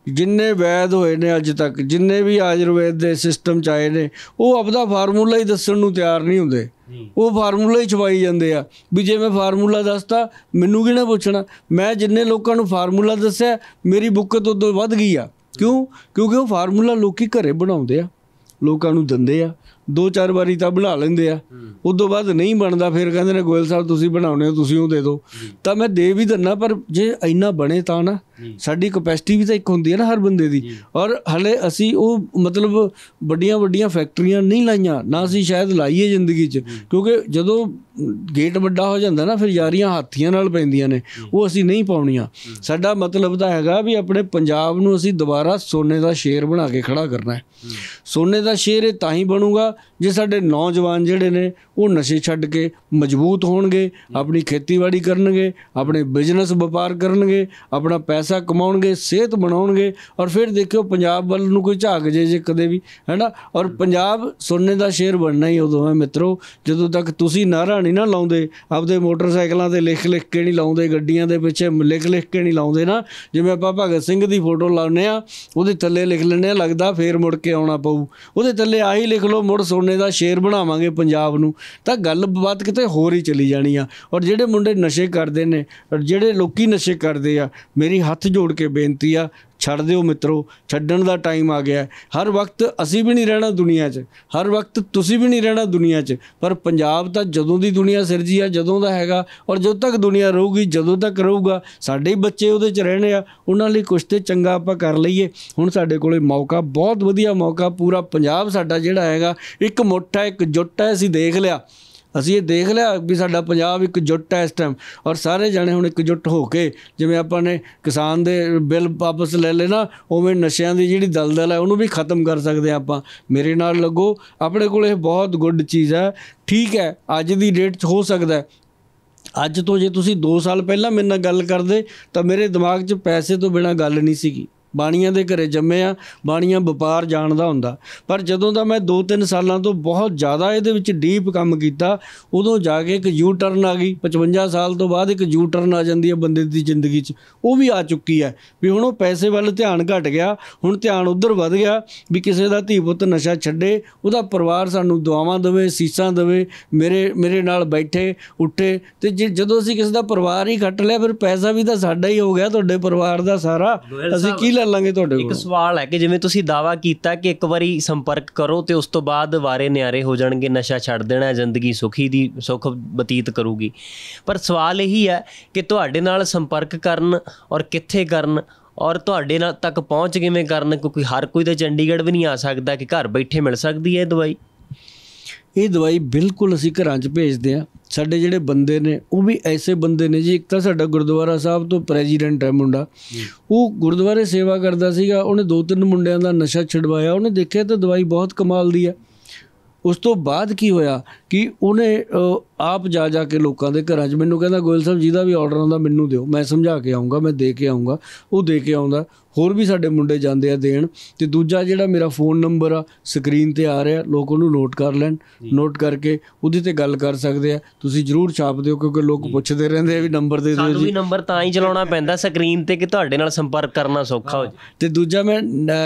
ਜਿੰਨੇ ਵੈਦ ਹੋਏ ਨੇ ਅੱਜ ਤੱਕ ਜਿੰਨੇ ਵੀ ਆਯੁਰਵੇਦ ਦੇ ਸਿਸਟਮ ਚ ਆਏ ਨੇ ਉਹ ਆਪਦਾ ਫਾਰਮੂਲਾ ਹੀ ਦੱਸਣ ਨੂੰ ਤਿਆਰ ਨਹੀਂ ਹੁੰਦੇ ਉਹ ਫਾਰਮੂਲਾ ਹੀ ਛਵਾਈ ਜਾਂਦੇ ਆ ਵੀ ਜੇ ਮੈਂ ਫਾਰਮੂਲਾ ਦੱਸਤਾ ਮੈਨੂੰ ਕਿਹਨੇ ਪੁੱਛਣਾ ਮੈਂ ਜਿੰਨੇ ਲੋਕਾਂ ਨੂੰ ਫਾਰਮੂਲਾ ਦੱਸਿਆ ਮੇਰੀ ਬੁੱਕਤ ਉਦੋਂ ਵੱਧ ਗਈ ਆ ਕਿਉਂ ਕਿਉਂਕਿ ਉਹ ਫਾਰਮੂਲਾ ਲੋਕੀ ਘਰੇ ਬਣਾਉਂਦੇ ਆ ਲੋਕਾਂ ਨੂੰ ਦਿੰਦੇ ਆ ਦੋ ਚਾਰ ਵਾਰੀ ਤਾਂ ਬਣਾ ਲੈਂਦੇ ਆ ਉਸ ਤੋਂ ਬਾਅਦ ਨਹੀਂ ਬਣਦਾ ਫਿਰ ਕਹਿੰਦੇ ਨੇ ਗੋਇਲ ਸਾਹਿਬ ਤੁਸੀਂ ਬਣਾਉਨੇ ਹੋ ਤੁਸੀਂ ਉਹ ਦੇ ਦਿਓ ਤਾਂ ਮੈਂ ਦੇ ਵੀ ਦਿੰਨਾ ਪਰ ਜੇ ਇੰਨਾ ਬਣੇ ਤਾਂ ਨਾ ਸਾਡੀ ਕਪੈਸਿਟੀ ਵੀ ਤਾਂ ਇੱਕ ਹੁੰਦੀ ਹੈ ਨਾ ਹਰ ਬੰਦੇ ਦੀ ਔਰ ਹਲੇ ਅਸੀਂ ਉਹ ਮਤਲਬ ਵੱਡੀਆਂ ਵੱਡੀਆਂ ਫੈਕਟਰੀਆਂ ਨਹੀਂ ਲਾਈਆਂ ਨਾ ਅਸੀਂ ਸ਼ਾਇਦ ਲਾਈਏ ਜ਼ਿੰਦਗੀ 'ਚ ਕਿਉਂਕਿ ਜਦੋਂ ਗੇਟ ਵੱਡਾ ਹੋ ਜਾਂਦਾ ਨਾ ਫਿਰ ਯਾਰੀਆਂ ਹਾਥੀਆਂ ਨਾਲ ਪੈਂਦੀਆਂ ਨੇ ਉਹ ਅਸੀਂ ਨਹੀਂ ਪਾਉਣੀਆਂ ਸਾਡਾ ਮਤਲਬ ਤਾਂ ਹੈਗਾ ਵੀ ਆਪਣੇ ਪੰਜਾਬ ਨੂੰ ਅਸੀਂ ਦੁਬਾਰਾ ਸੋਨੇ ਦਾ ਸ਼ੇਰ ਬਣਾ ਕੇ ਖੜਾ ਕਰਨਾ ਹੈ ਸੋਨੇ ਦਾ ਸ਼ੇਰ ਇਹ ਤਾਂ ਹੀ ਬਣੂਗਾ ਜੇ ਸਾਡੇ ਨੌਜਵਾਨ ਜਿਹੜੇ ਨੇ ਉਹ ਨਸ਼ੇ ਛੱਡ ਕੇ ਮਜ਼ਬੂਤ ਹੋਣਗੇ ਆਪਣੀ ਖੇਤੀਬਾੜੀ ਕਰਨਗੇ ਆਪਣੇ ਬਿਜ਼ਨਸ ਵਪਾਰ ਕਰਨਗੇ ਆਪਣਾ ਪੈਸਾ ਕਮਾਉਣਗੇ ਸਿਹਤ ਬਣਾਉਣਗੇ ਔਰ ਫਿਰ ਦੇਖਿਓ ਪੰਜਾਬ ਵੱਲ ਨੂੰ ਕੋਈ ਝਾਕ ਜੇ ਜੇ ਕਦੇ ਵੀ ਹੈਨਾ ਔਰ ਪੰਜਾਬ ਸੋਨੇ ਦਾ ਸ਼ੇਰ ਬਣਨਾ ਹੀ ਉਦੋਂ ਹੈ ਮਿੱਤਰੋ ਜਦੋਂ ਤੱਕ ਤੁਸੀਂ ਨਾਰਾ ਨਹੀਂ ਨਾ ਲਾਉਂਦੇ ਆਪਦੇ ਮੋਟਰਸਾਈਕਲਾਂ ਤੇ ਲਿਖ ਲਿਖ ਕੇ ਨਹੀਂ ਲਾਉਂਦੇ ਗੱਡੀਆਂ ਦੇ ਪਿੱਛੇ ਲਿਖ ਲਿਖ ਕੇ ਨਹੀਂ ਲਾਉਂਦੇ ਨਾ ਜਿਵੇਂ ਆਪਾਂ ਭਗਤ ਸਿੰਘ ਦੀ ਫੋਟੋ ਲਾਉਨੇ ਆ ਉਹਦੇ ਥੱਲੇ ਲਿਖ ਲੈਣੇ ਲੱਗਦਾ ਫੇਰ ਮੁੜ ਕੇ ਆਉਣਾ ਪਊ ਉਹਦੇ ਥੱਲੇ ਆਹੀ ਲਿਖ ਲਓ ਮੁੜ ਸੋਨੇ ਸੋਨੇ ਦਾ ਸ਼ੇਰ ਬਣਾਵਾਂਗੇ ਪੰਜਾਬ ਨੂੰ ਤਾਂ ਗੱਲਬਾਤ ਕਿਤੇ ਹੋਰ ਹੀ ਚਲੀ ਜਾਣੀ ਆ ਔਰ ਜਿਹੜੇ ਮੁੰਡੇ ਨਸ਼ੇ ਕਰਦੇ ਨੇ ਔਰ ਜਿਹੜੇ ਲੋਕੀ ਨਸ਼ੇ ਕਰਦੇ ਆ ਮੇਰੀ ਹੱਥ ਜੋੜ ਕੇ ਬੇਨਤੀ ਆ ਛੱਡ ਦਿਓ ਮਿੱਤਰੋ ਛੱਡਣ ਦਾ ਟਾਈਮ ਆ ਗਿਆ ਹਰ ਵਕਤ ਅਸੀਂ ਵੀ ਨਹੀਂ ਰਹਿਣਾ ਦੁਨੀਆ 'ਚ ਹਰ ਵਕਤ ਤੁਸੀਂ ਵੀ ਨਹੀਂ ਰਹਿਣਾ ਦੁਨੀਆ 'ਚ ਪਰ ਪੰਜਾਬ ਤਾਂ ਜਦੋਂ ਦੀ ਦੁਨੀਆ ਸਿਰਜੀ ਆ ਜਦੋਂ ਦਾ ਹੈਗਾ ਔਰ ਜਦੋਂ ਤੱਕ ਦੁਨੀਆ ਰਹੂਗੀ ਜਦੋਂ ਤੱਕ ਰਹੂਗਾ ਸਾਡੇ ਬੱਚੇ ਉਹਦੇ 'ਚ ਰਹਿਣੇ ਆ ਉਹਨਾਂ ਲਈ ਕੁਝ ਤੇ ਚੰਗਾ ਆਪਾਂ ਕਰ ਲਈਏ ਹੁਣ ਸਾਡੇ ਕੋਲੇ ਮੌਕਾ ਬਹੁਤ ਵਧੀਆ ਮੌਕਾ ਪੂਰਾ ਪੰਜਾਬ ਸਾਡਾ ਜਿਹੜਾ ਹੈਗਾ ਇੱਕ ਮੁੱਠ ਹੈ ਇੱਕ ਜੁੱਟ ਹੈ ਅਸੀਂ ਦੇਖ ਲਿਆ ਅਸੀਂ ਇਹ ਦੇਖ ਲਿਆ ਵੀ ਸਾਡਾ ਪੰਜਾਬ ਇੱਕ ਜੁੱਟ ਹੈ ਇਸ ਟਾਈਮ ਔਰ ਸਾਰੇ ਜਣੇ ਹੁਣ ਇੱਕ ਜੁੱਟ ਹੋ ਕੇ ਜਿਵੇਂ ਆਪਾਂ ਨੇ ਕਿਸਾਨ ਦੇ ਬਿੱਲ ਵਾਪਸ ਲੈ ਲੈਣਾ ਉਵੇਂ ਨਸ਼ਿਆਂ ਦੀ ਜਿਹੜੀ ਦਲਦਲ ਹੈ ਉਹਨੂੰ ਵੀ ਖਤਮ ਕਰ ਸਕਦੇ ਆ ਆਪਾਂ ਮੇਰੇ ਨਾਲ ਲੱਗੋ ਆਪਣੇ ਕੋਲ ਇਹ ਬਹੁਤ ਗੁੱਡ ਚੀਜ਼ ਹੈ ਠੀਕ ਹੈ ਅੱਜ ਦੀ ਡੇਟ 'ਚ ਹੋ ਸਕਦਾ ਅੱਜ ਤੋਂ ਜੇ ਤੁਸੀਂ 2 ਸਾਲ ਪਹਿਲਾਂ ਮੇਰੇ ਨਾਲ ਗੱਲ ਕਰਦੇ ਤਾਂ ਮੇਰੇ ਦਿਮਾਗ 'ਚ ਪੈਸੇ ਤੋਂ ਬਿਨਾ ਗੱਲ ਨਹੀਂ ਸੀਗੀ ਬਾਣੀਆਂ ਦੇ ਘਰੇ ਜੰਮੇ ਆ ਬਾਣੀਆਂ ਵਪਾਰ ਜਾਣਦਾ ਹੁੰਦਾ ਪਰ ਜਦੋਂ ਦਾ ਮੈਂ 2-3 ਸਾਲਾਂ ਤੋਂ ਬਹੁਤ ਜ਼ਿਆਦਾ ਇਹਦੇ ਵਿੱਚ ਡੀਪ ਕੰਮ ਕੀਤਾ ਉਦੋਂ ਜਾ ਕੇ ਇੱਕ ਯੂ ਟਰਨ ਆ ਗਈ 55 ਸਾਲ ਤੋਂ ਬਾਅਦ ਇੱਕ ਯੂ ਟਰਨ ਆ ਜਾਂਦੀ ਹੈ ਬੰਦੇ ਦੀ ਜ਼ਿੰਦਗੀ 'ਚ ਉਹ ਵੀ ਆ ਚੁੱਕੀ ਹੈ ਵੀ ਹੁਣ ਉਹ ਪੈਸੇ ਵੱਲ ਧਿਆਨ ਘਟ ਗਿਆ ਹੁਣ ਧਿਆਨ ਉਧਰ ਵੱਧ ਗਿਆ ਵੀ ਕਿਸੇ ਦਾ ਧੀ ਪੁੱਤ ਨਸ਼ਾ ਛੱਡੇ ਉਹਦਾ ਪਰਿਵਾਰ ਸਾਨੂੰ ਦੁਆਵਾਂ ਦੇਵੇ ਸੀਸਾਂ ਦੇਵੇ ਮੇਰੇ ਮੇਰੇ ਨਾਲ ਬੈਠੇ ਉੱਠੇ ਤੇ ਜਦੋਂ ਅਸੀਂ ਕਿਸੇ ਦਾ ਪਰਿਵਾਰ ਹੀ ਘਟ ਲਿਆ ਫਿਰ ਪੈਸਾ ਵੀ ਤਾਂ ਸਾਡਾ ਹੀ ਹੋ ਗਿਆ ਤੁਹਾਡੇ ਪਰਿਵਾਰ ਦਾ ਸਾਰਾ ਅਸੀਂ ਕੀ ਲੈ ਲਾਂਗੇ ਤੁਹਾਡੇ ਕੋਲ ਇੱਕ ਸਵਾਲ ਹੈ ਕਿ ਜਿਵੇਂ ਤੁਸੀਂ ਦਾਵਾ ਕੀਤਾ ਕਿ ਇੱਕ ਵਾਰੀ ਸੰਪਰਕ ਕਰੋ ਤੇ ਉਸ ਤੋਂ ਬਾਅਦ ਵਾਰੇ ਨਿਆਰੇ ਹੋ ਜਾਣਗੇ ਨਸ਼ਾ ਛੱਡ ਦੇਣਾ ਜ਼ਿੰਦਗੀ ਸੁਖੀ ਦੀ ਸੁਖ ਬਤੀਤ ਕਰੂਗੀ ਪਰ ਸਵਾਲ ਇਹੀ ਹੈ ਕਿ ਤੁਹਾਡੇ ਨਾਲ ਸੰਪਰਕ ਕਰਨ ਔਰ ਕਿੱਥੇ ਕਰਨ ਔਰ ਤੁਹਾਡੇ ਨਾਲ ਤੱਕ ਪਹੁੰਚ ਕਿਵੇਂ ਕਰਨ ਕਿਉਂਕਿ ਹਰ ਕੋਈ ਤਾਂ ਚੰਡੀਗੜ੍ਹ ਵੀ ਨਹੀਂ ਆ ਸਕਦਾ ਕਿ ਘਰ ਬੈਠੇ ਮਿਲ ਸਕਦੀ ਹੈ ਦਵਾਈ ਇਹ ਦਵਾਈ ਬਿਲਕੁਲ ਅਸੀਂ ਘਰਾਂ 'ਚ ਭੇਜਦੇ ਆ ਸਾਡੇ ਜਿਹੜੇ ਬੰਦੇ ਨੇ ਉਹ ਵੀ ਐਸੇ ਬੰਦੇ ਨੇ ਜੀ ਇੱਕ ਤਾਂ ਸਾਡਾ ਗੁਰਦੁਆਰਾ ਸਾਹਿਬ ਤੋਂ ਪ੍ਰੈਜ਼ੀਡੈਂਟ ਹੈ ਮੁੰਡਾ ਉਹ ਗੁਰਦੁਆਰੇ ਸੇਵਾ ਕਰਦਾ ਸੀਗਾ ਉਹਨੇ ਦੋ ਤਿੰਨ ਮੁੰਡਿਆਂ ਦਾ ਨਸ਼ਾ ਛਡਵਾਇਆ ਉਹਨੇ ਦੇਖਿਆ ਤਾਂ ਦਵਾਈ ਬਹੁਤ ਕਮਾਲ ਦੀ ਹੈ ਉਸ ਤੋਂ ਬਾਅਦ ਕੀ ਹੋਇਆ ਕਿ ਉਹਨੇ ਆਪ ਜਾ ਜਾ ਕੇ ਲੋਕਾਂ ਦੇ ਘਰਾਂ 'ਚ ਮੈਨੂੰ ਕਹਿੰਦਾ ਗੋਇਲ ਸਾਹਿਬ ਜਿਹਦਾ ਵੀ ਆਰਡਰ ਆਉਂਦਾ ਮੈਨੂੰ ਦਿਓ ਮੈਂ ਸਮਝਾ ਕੇ ਆਉਂਗਾ ਮੈਂ ਦੇ ਕੇ ਆਉਂਗਾ ਉਹ ਦੇ ਕੇ ਆਉਂਦਾ ਹੋਰ ਵੀ ਸਾਡੇ ਮੁੰਡੇ ਜਾਂਦੇ ਆ ਦੇਣ ਤੇ ਦੂਜਾ ਜਿਹੜਾ ਮੇਰਾ ਫੋਨ ਨੰਬਰ ਆ ਸਕਰੀਨ ਤੇ ਆ ਰਿਹਾ ਲੋਕ ਉਹਨੂੰ ਨੋਟ ਕਰ ਲੈਣ ਨੋਟ ਕਰਕੇ ਉਹਦੇ ਤੇ ਗੱਲ ਕਰ ਸਕਦੇ ਆ ਤੁਸੀਂ ਜਰੂਰ ਛਾਪ ਦਿਓ ਕਿਉਂਕਿ ਲੋਕ ਪੁੱਛਦੇ ਰਹਿੰਦੇ ਆ ਵੀ ਨੰਬਰ ਦੇ ਦਿਓ ਜੀ ਸਾਨੂੰ ਵੀ ਨੰਬਰ ਤਾਂ ਹੀ ਚਲਾਉਣਾ ਪੈਂਦਾ ਸਕਰੀਨ ਤੇ ਕਿ ਤੁਹਾਡੇ ਨਾਲ ਸੰਪਰਕ ਕਰਨਾ ਸੌਖਾ ਹੋ ਜਾਵੇ ਤੇ ਦੂਜਾ ਮੈਂ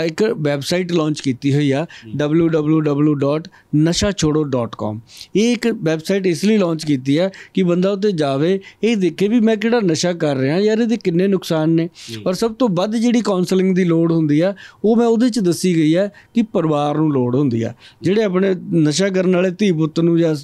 ਇੱਕ ਵੈਬਸਾਈਟ ਲਾਂਚ ਕੀਤੀ ਹੋਈ ਆ www.nashachodo.com ਇਹ ਇੱਕ ਵੈਬਸਾਈਟ ਇਸ ਲਈ ਲਾਂਚ ਕੀਤੀ ਆ ਕਿ ਬੰਦਾ ਉੱਤੇ ਜਾਵੇ ਇਹ ਦੇਖੇ ਵੀ ਮੈਂ ਕਿਹੜਾ ਨਸ਼ਾ ਕਰ ਰਿਹਾ ਯਾਰ ਇਹਦੇ ਕਿੰਨੇ ਨੁਕਸਾਨ ਨੇ ਔਰ ਸਭ ਤੋਂ ਵੱਧ ਜਿਹੜੀ ਕਾਉਂਸਲਿੰਗ ਦੀ ਲੋੜ ਹੁੰਦੀ ਆ ਉਹ ਮੈਂ ਉਹਦੇ ਚ ਦੱਸੀ ਗਈ ਆ ਕਿ ਪਰਿਵਾਰ ਨੂੰ ਲੋੜ ਹੁੰਦੀ ਆ ਜਿਹੜੇ ਆਪਣੇ ਨਸ਼ਾ ਕਰਨ ਵਾਲੇ ਧੀ ਪੁੱਤ ਨੂੰ ਜਾਂ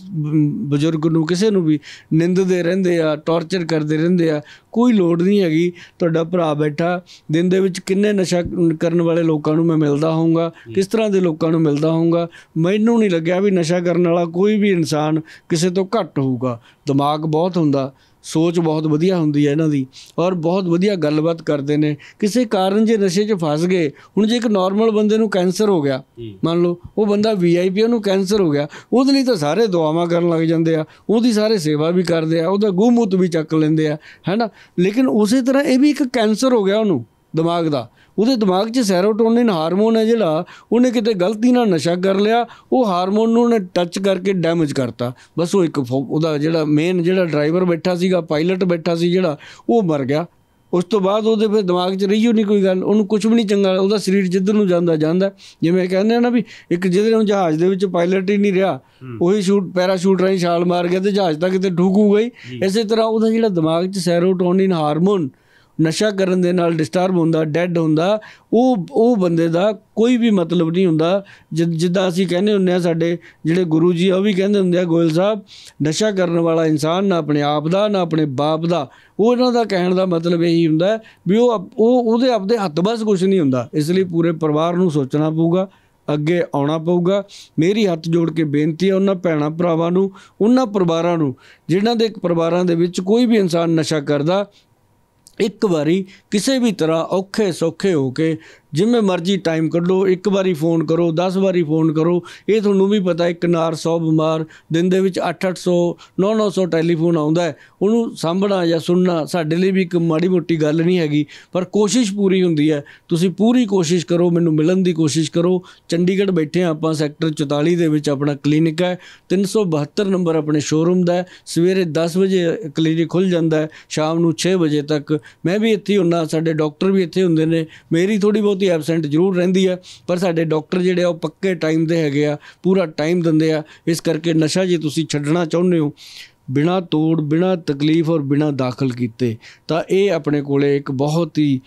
ਬਜ਼ੁਰਗ ਨੂੰ ਕਿਸੇ ਨੂੰ ਵੀ ਨਿੰਦਦੇ ਰਹਿੰਦੇ ਆ ਟੌਰਚਰ ਕਰਦੇ ਰਹਿੰਦੇ ਆ ਕੋਈ ਲੋੜ ਨਹੀਂ ਹੈਗੀ ਤੁਹਾਡਾ ਭਰਾ ਬੈਠਾ ਦਿਨ ਦੇ ਵਿੱਚ ਕਿੰਨੇ ਨਸ਼ਾ ਕਰਨ ਵਾਲੇ ਲੋਕਾਂ ਨੂੰ ਮੈਂ ਮਿਲਦਾ ਹੋਊਗਾ ਕਿਸ ਤਰ੍ਹਾਂ ਦੇ ਲੋਕਾਂ ਨੂੰ ਮਿਲਦਾ ਹੋਊਗਾ ਮੈਨੂੰ ਨਹੀਂ ਲੱਗਿਆ ਵੀ ਨਸ਼ਾ ਕਰਨ ਵਾਲਾ ਕੋਈ ਵੀ ਇਨਸਾਨ ਕਿਸੇ ਤੋਂ ਘੱਟ ਘੱਟ ਹੋਊਗਾ ਦਿਮਾਗ ਬਹੁਤ ਹੁੰਦਾ ਸੋਚ ਬਹੁਤ ਵਧੀਆ ਹੁੰਦੀ ਹੈ ਇਹਨਾਂ ਦੀ ਔਰ ਬਹੁਤ ਵਧੀਆ ਗੱਲਬਾਤ ਕਰਦੇ ਨੇ ਕਿਸੇ ਕਾਰਨ ਜੇ ਨਸ਼ੇ 'ਚ ਫਸ ਗਏ ਹੁਣ ਜੇ ਇੱਕ ਨਾਰਮਲ ਬੰਦੇ ਨੂੰ ਕੈਂਸਰ ਹੋ ਗਿਆ ਮੰਨ ਲਓ ਉਹ ਬੰਦਾ ਵੀਆਈਪੀ ਉਹਨੂੰ ਕੈਂਸਰ ਹੋ ਗਿਆ ਉਹਦੇ ਲਈ ਤਾਂ ਸਾਰੇ ਦੁਆਵਾਂ ਕਰਨ ਲੱਗ ਜਾਂਦੇ ਆ ਉਹਦੀ ਸਾਰੇ ਸੇਵਾ ਵੀ ਕਰਦੇ ਆ ਉਹਦਾ ਗੂਮੂਤ ਵੀ ਚੱਕ ਲੈਂਦੇ ਆ ਹੈਨਾ ਲੇਕਿਨ ਉਸੇ ਤਰ੍ਹਾਂ ਇਹ ਵੀ ਇੱਕ ਕੈਂਸਰ ਹੋ ਗਿਆ ਉਹਨੂੰ ਦਿਮਾਗ ਦਾ ਉਹਦੇ ਦਿਮਾਗ 'ਚ ਸੈਰੋਟੋਨਿਨ ਹਾਰਮੋਨ ਹੈ ਜਿਹੜਾ ਉਹਨੇ ਕਿਤੇ ਗਲਤੀ ਨਾਲ ਨਸ਼ਾ ਕਰ ਲਿਆ ਉਹ ਹਾਰਮੋਨ ਨੂੰ ਉਹਨੇ ਟੱਚ ਕਰਕੇ ਡੈਮੇਜ ਕਰਤਾ ਬਸ ਉਹ ਇੱਕ ਉਹਦਾ ਜਿਹੜਾ ਮੇਨ ਜਿਹੜਾ ਡਰਾਈਵਰ ਬੈਠਾ ਸੀਗਾ ਪਾਇਲਟ ਬੈਠਾ ਸੀ ਜਿਹੜਾ ਉਹ ਮਰ ਗਿਆ ਉਸ ਤੋਂ ਬਾਅਦ ਉਹਦੇ ਫਿਰ ਦਿਮਾਗ 'ਚ ਰਹੀ ਨਹੀਂ ਕੋਈ ਗੱਲ ਉਹਨੂੰ ਕੁਝ ਵੀ ਨਹੀਂ ਚੰਗਾ ਉਹਦਾ ਸਰੀਰ ਜਿੱਧਰ ਨੂੰ ਜਾਂਦਾ ਜਾਂਦਾ ਜਿਵੇਂ ਕਹਿੰਦੇ ਆ ਨਾ ਵੀ ਇੱਕ ਜਿਹਦੇ ਨੂੰ ਜਹਾਜ਼ ਦੇ ਵਿੱਚ ਪਾਇਲਟ ਹੀ ਨਹੀਂ ਰਿਹਾ ਉਹੀ ਸ਼ੂਟ ਪੈਰਾਸ਼ੂਟ ਰਾਈ ਛਾਲ ਮਾਰ ਗਿਆ ਤੇ ਜਹਾਜ਼ ਤਾਂ ਕਿਤੇ ਡੂਗੂ ਗਈ ਇਸੇ ਤਰ੍ਹਾਂ ਉਹਦਾ ਜਿਹੜਾ ਦਿਮਾਗ 'ਚ ਸੈਰੋਟੋਨਿਨ ਹਾਰਮੋਨ ਨਸ਼ਾ ਕਰਨ ਦੇ ਨਾਲ ਡਿਸਟਰਬ ਹੁੰਦਾ ਡੈੱਡ ਹੁੰਦਾ ਉਹ ਉਹ ਬੰਦੇ ਦਾ ਕੋਈ ਵੀ ਮਤਲਬ ਨਹੀਂ ਹੁੰਦਾ ਜਿੱਦਾਂ ਅਸੀਂ ਕਹਿੰਦੇ ਹੁੰਦੇ ਆ ਸਾਡੇ ਜਿਹੜੇ ਗੁਰੂ ਜੀ ਉਹ ਵੀ ਕਹਿੰਦੇ ਹੁੰਦੇ ਆ ਗੋਇਲ ਸਾਹਿਬ ਨਸ਼ਾ ਕਰਨ ਵਾਲਾ ਇਨਸਾਨ ਨਾ ਆਪਣੇ ਆਪ ਦਾ ਨਾ ਆਪਣੇ ਬਾਪ ਦਾ ਉਹ ਇਹਨਾਂ ਦਾ ਕਹਿਣ ਦਾ ਮਤਲਬ ਇਹੀ ਹੁੰਦਾ ਵੀ ਉਹ ਉਹ ਉਹਦੇ ਆਪਦੇ ਹੱਥ ਬਸ ਕੁਝ ਨਹੀਂ ਹੁੰਦਾ ਇਸ ਲਈ ਪੂਰੇ ਪਰਿਵਾਰ ਨੂੰ ਸੋਚਣਾ ਪਊਗਾ ਅੱਗੇ ਆਉਣਾ ਪਊਗਾ ਮੇਰੀ ਹੱਥ ਜੋੜ ਕੇ ਬੇਨਤੀ ਹੈ ਉਹਨਾਂ ਭੈਣਾ ਭਰਾਵਾਂ ਨੂੰ ਉਹਨਾਂ ਪਰਿਵਾਰਾਂ ਨੂੰ ਜਿਨ੍ਹਾਂ ਦੇ ਪਰਿਵਾਰਾਂ ਦੇ ਵਿੱਚ ਕੋਈ ਵੀ ਇਨਸਾਨ ਨਸ਼ਾ ਕਰਦਾ ਇੱਕ ਵਾਰੀ ਕਿਸੇ ਵੀ ਤਰ੍ਹਾਂ ਔਖੇ ਸੌਖੇ ਹੋ ਕੇ ਜਿੰਮੇ ਮਰਜ਼ੀ ਟਾਈਮ ਕੱਢੋ ਇੱਕ ਵਾਰੀ ਫੋਨ ਕਰੋ 10 ਵਾਰੀ ਫੋਨ ਕਰੋ ਇਹ ਤੁਹਾਨੂੰ ਵੀ ਪਤਾ ਇੱਕ ਨਾਰ 100 ਬਿਮਾਰ ਦਿਨ ਦੇ ਵਿੱਚ 8-800 9-900 ਟੈਲੀਫੋਨ ਆਉਂਦਾ ਹੈ ਉਹਨੂੰ ਸਾਂਭਣਾ ਜਾਂ ਸੁਣਨਾ ਸਾਡੇ ਲਈ ਵੀ ਇੱਕ ਮਾੜੀ ਮੋਟੀ ਗੱਲ ਨਹੀਂ ਹੈਗੀ ਪਰ ਕੋਸ਼ਿਸ਼ ਪੂਰੀ ਹੁੰਦੀ ਹੈ ਤੁਸੀਂ ਪੂਰੀ ਕੋਸ਼ਿਸ਼ ਕਰੋ ਮੈਨੂੰ ਮਿਲਣ ਦੀ ਕੋਸ਼ਿਸ਼ ਕਰੋ ਚੰਡੀਗੜ੍ਹ ਬੈਠੇ ਆਪਾਂ ਸੈਕਟਰ 44 ਦੇ ਵਿੱਚ ਆਪਣਾ ਕਲੀਨਿਕ ਹੈ 372 ਨੰਬਰ ਆਪਣੇ ਸ਼ੋਰੂਮ ਦਾ ਸਵੇਰੇ 10 ਵਜੇ ਕਲੀਨਿਕ ਖੁੱਲ ਜਾਂਦਾ ਹੈ ਸ਼ਾਮ ਨੂੰ 6 ਵਜੇ ਤੱਕ ਮੈਂ ਵੀ ਇੱਥੇ ਹੁੰਨਾ ਸਾਡੇ ਡਾਕਟਰ ਵੀ ਇੱਥੇ ਹੁੰਦੇ ਨੇ ਮੇਰੀ ਥੋੜੀ ਬਹੁਤ ਬਹੁਤੀ ਐਬਸੈਂਟ ਜ਼ਰੂਰ ਰਹਿੰਦੀ ਆ ਪਰ ਸਾਡੇ ਡਾਕਟਰ ਜਿਹੜੇ ਆ ਉਹ ਪੱਕੇ ਟਾਈਮ ਦੇ ਹੈਗੇ ਆ ਪੂਰਾ ਟਾਈਮ ਦਿੰਦੇ ਆ ਇਸ ਕਰਕੇ ਨਸ਼ਾ ਜੇ ਤੁਸੀਂ ਛੱਡਣਾ ਚਾਹੁੰਦੇ ਹੋ ਬਿਨਾ ਤੋੜ ਬਿਨਾ ਤਕਲੀਫ ਔਰ ਬਿਨਾ ਦਾਖਲ ਕੀਤੇ ਤਾਂ ਇਹ ਆਪਣੇ ਕੋਲੇ ਇੱਕ ਬਹੁਤ ਹੀ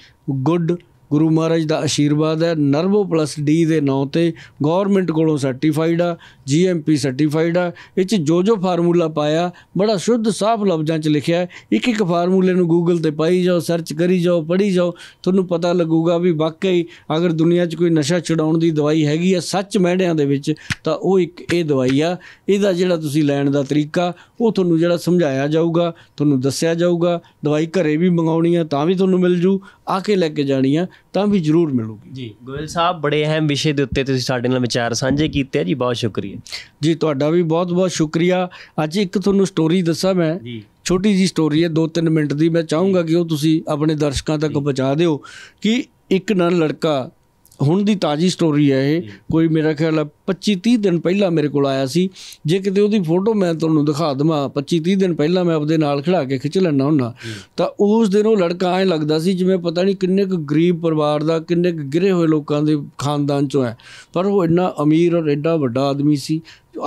ਗੁੱਡ ਗੁਰੂ ਮਹਾਰਾਜ ਦਾ ਆਸ਼ੀਰਵਾਦ ਹੈ ਨਰਵੋ ਪਲੱਸ ਡੀ ਦੇ ਨਾਂ ਤੇ ਗਵਰਨਮੈਂਟ ਕੋਲੋਂ ਸਰਟੀਫਾਈਡ ਆ ਜੀਐਮਪੀ ਸਰਟੀਫਾਈਡ ਆ ਇਹ ਚ ਜੋ ਜੋ ਫਾਰਮੂਲਾ ਪਾਇਆ ਬੜਾ ਸ਼ੁੱਧ ਸਾਫ਼ ਲਫ਼ਜ਼ਾਂ ਚ ਲਿਖਿਆ ਹੈ ਇੱਕ ਇੱਕ ਫਾਰਮੂਲੇ ਨੂੰ ਗੂਗਲ ਤੇ ਪਾਈ ਜਾਓ ਸਰਚ ਕਰੀ ਜਾਓ ਪੜ੍ਹੀ ਜਾਓ ਤੁਹਾਨੂੰ ਪਤਾ ਲੱਗੂਗਾ ਵੀ ਵਾਕਈ ਅਗਰ ਦੁਨੀਆ 'ਚ ਕੋਈ ਨਸ਼ਾ ਛਡਾਉਣ ਦੀ ਦਵਾਈ ਹੈਗੀ ਆ ਸੱਚ ਮਹਿੜਿਆਂ ਦੇ ਵਿੱਚ ਤਾਂ ਉਹ ਇੱਕ ਇਹ ਦਵਾਈ ਆ ਇਹਦਾ ਜਿਹੜਾ ਤੁਸੀਂ ਲੈਣ ਦਾ ਤਰੀਕਾ ਉਹ ਤੁਹਾਨੂੰ ਜਿਹੜਾ ਸਮਝਾਇਆ ਜਾਊਗਾ ਤੁਹਾਨੂੰ ਦੱਸਿਆ ਜਾਊਗਾ ਦਵਾਈ ਘਰੇ ਵੀ ਮੰਗਾਉਣੀ ਆ ਤਾਂ ਵੀ ਤੁਹਾਨੂੰ ਮਿਲ ਜੂ ਆ ਕੇ ਲੈ ਕੇ ਜਾਣੀ ਆ ਤਾਂ ਵੀ ਜ਼ਰੂਰ ਮਿਲੂਗੀ ਜੀ ਗੋਇਲ ਸਾਹਿਬ ਬੜੇ ਅਹਿਮ ਵਿਸ਼ੇ ਦੇ ਉੱਤੇ ਤੁਸੀਂ ਸਾਡੇ ਨਾਲ ਵਿਚਾਰ ਸਾਂਝੇ ਕੀਤੇ ਆ ਜੀ ਬਹੁਤ ਸ਼ੁਕਰੀਆ ਜੀ ਤੁਹਾਡਾ ਵੀ ਬਹੁਤ ਬਹੁਤ ਸ਼ੁਕਰੀਆ ਅੱਜ ਇੱਕ ਤੁਹਾਨੂੰ ਸਟੋਰੀ ਦੱਸਾਂ ਮੈਂ ਜੀ ਛੋਟੀ ਜੀ ਸਟੋਰੀ ਹੈ 2-3 ਮਿੰਟ ਦੀ ਮੈਂ ਚਾਹੂੰਗਾ ਕਿ ਉਹ ਤੁਸੀਂ ਆਪਣੇ ਦਰਸ਼ਕਾਂ ਤੱਕ ਪਹੁੰਚਾ ਦਿਓ ਕਿ ਇੱਕ ਨਾਲ ਲੜਕਾ ਹੁਣ ਦੀ ਤਾਜੀ ਸਟੋਰੀ ਹੈ ਇਹ ਕੋਈ ਮੇਰਾ ਖਿਆਲ ਹੈ 25 30 ਦਿਨ ਪਹਿਲਾਂ ਮੇਰੇ ਕੋਲ ਆਇਆ ਸੀ ਜੇ ਕਿਤੇ ਉਹਦੀ ਫੋਟੋ ਮੈਂ ਤੁਹਾਨੂੰ ਦਿਖਾ ਦਵਾਂ 25 30 ਦਿਨ ਪਹਿਲਾਂ ਮੈਂ ਆਪਦੇ ਨਾਲ ਖੜਾ ਕੇ ਖਿੱਚ ਲੈਣਾ ਹੁੰਦਾ ਤਾਂ ਉਸ ਦਿਨ ਉਹ ਲੜਕਾ ਐ ਲੱਗਦਾ ਸੀ ਜਿਵੇਂ ਪਤਾ ਨਹੀਂ ਕਿੰਨੇ ਕੁ ਗਰੀਬ ਪਰਿਵਾਰ ਦਾ ਕਿੰਨੇ ਕੁ ਗਿਰੇ ਹੋਏ ਲੋਕਾਂ ਦੇ ਖਾਨਦਾਨ ਚੋਂ ਹੈ ਪਰ ਉਹ ਇੰਨਾ ਅਮੀਰ ਔਰ ਐਡਾ ਵੱਡਾ ਆਦਮੀ ਸੀ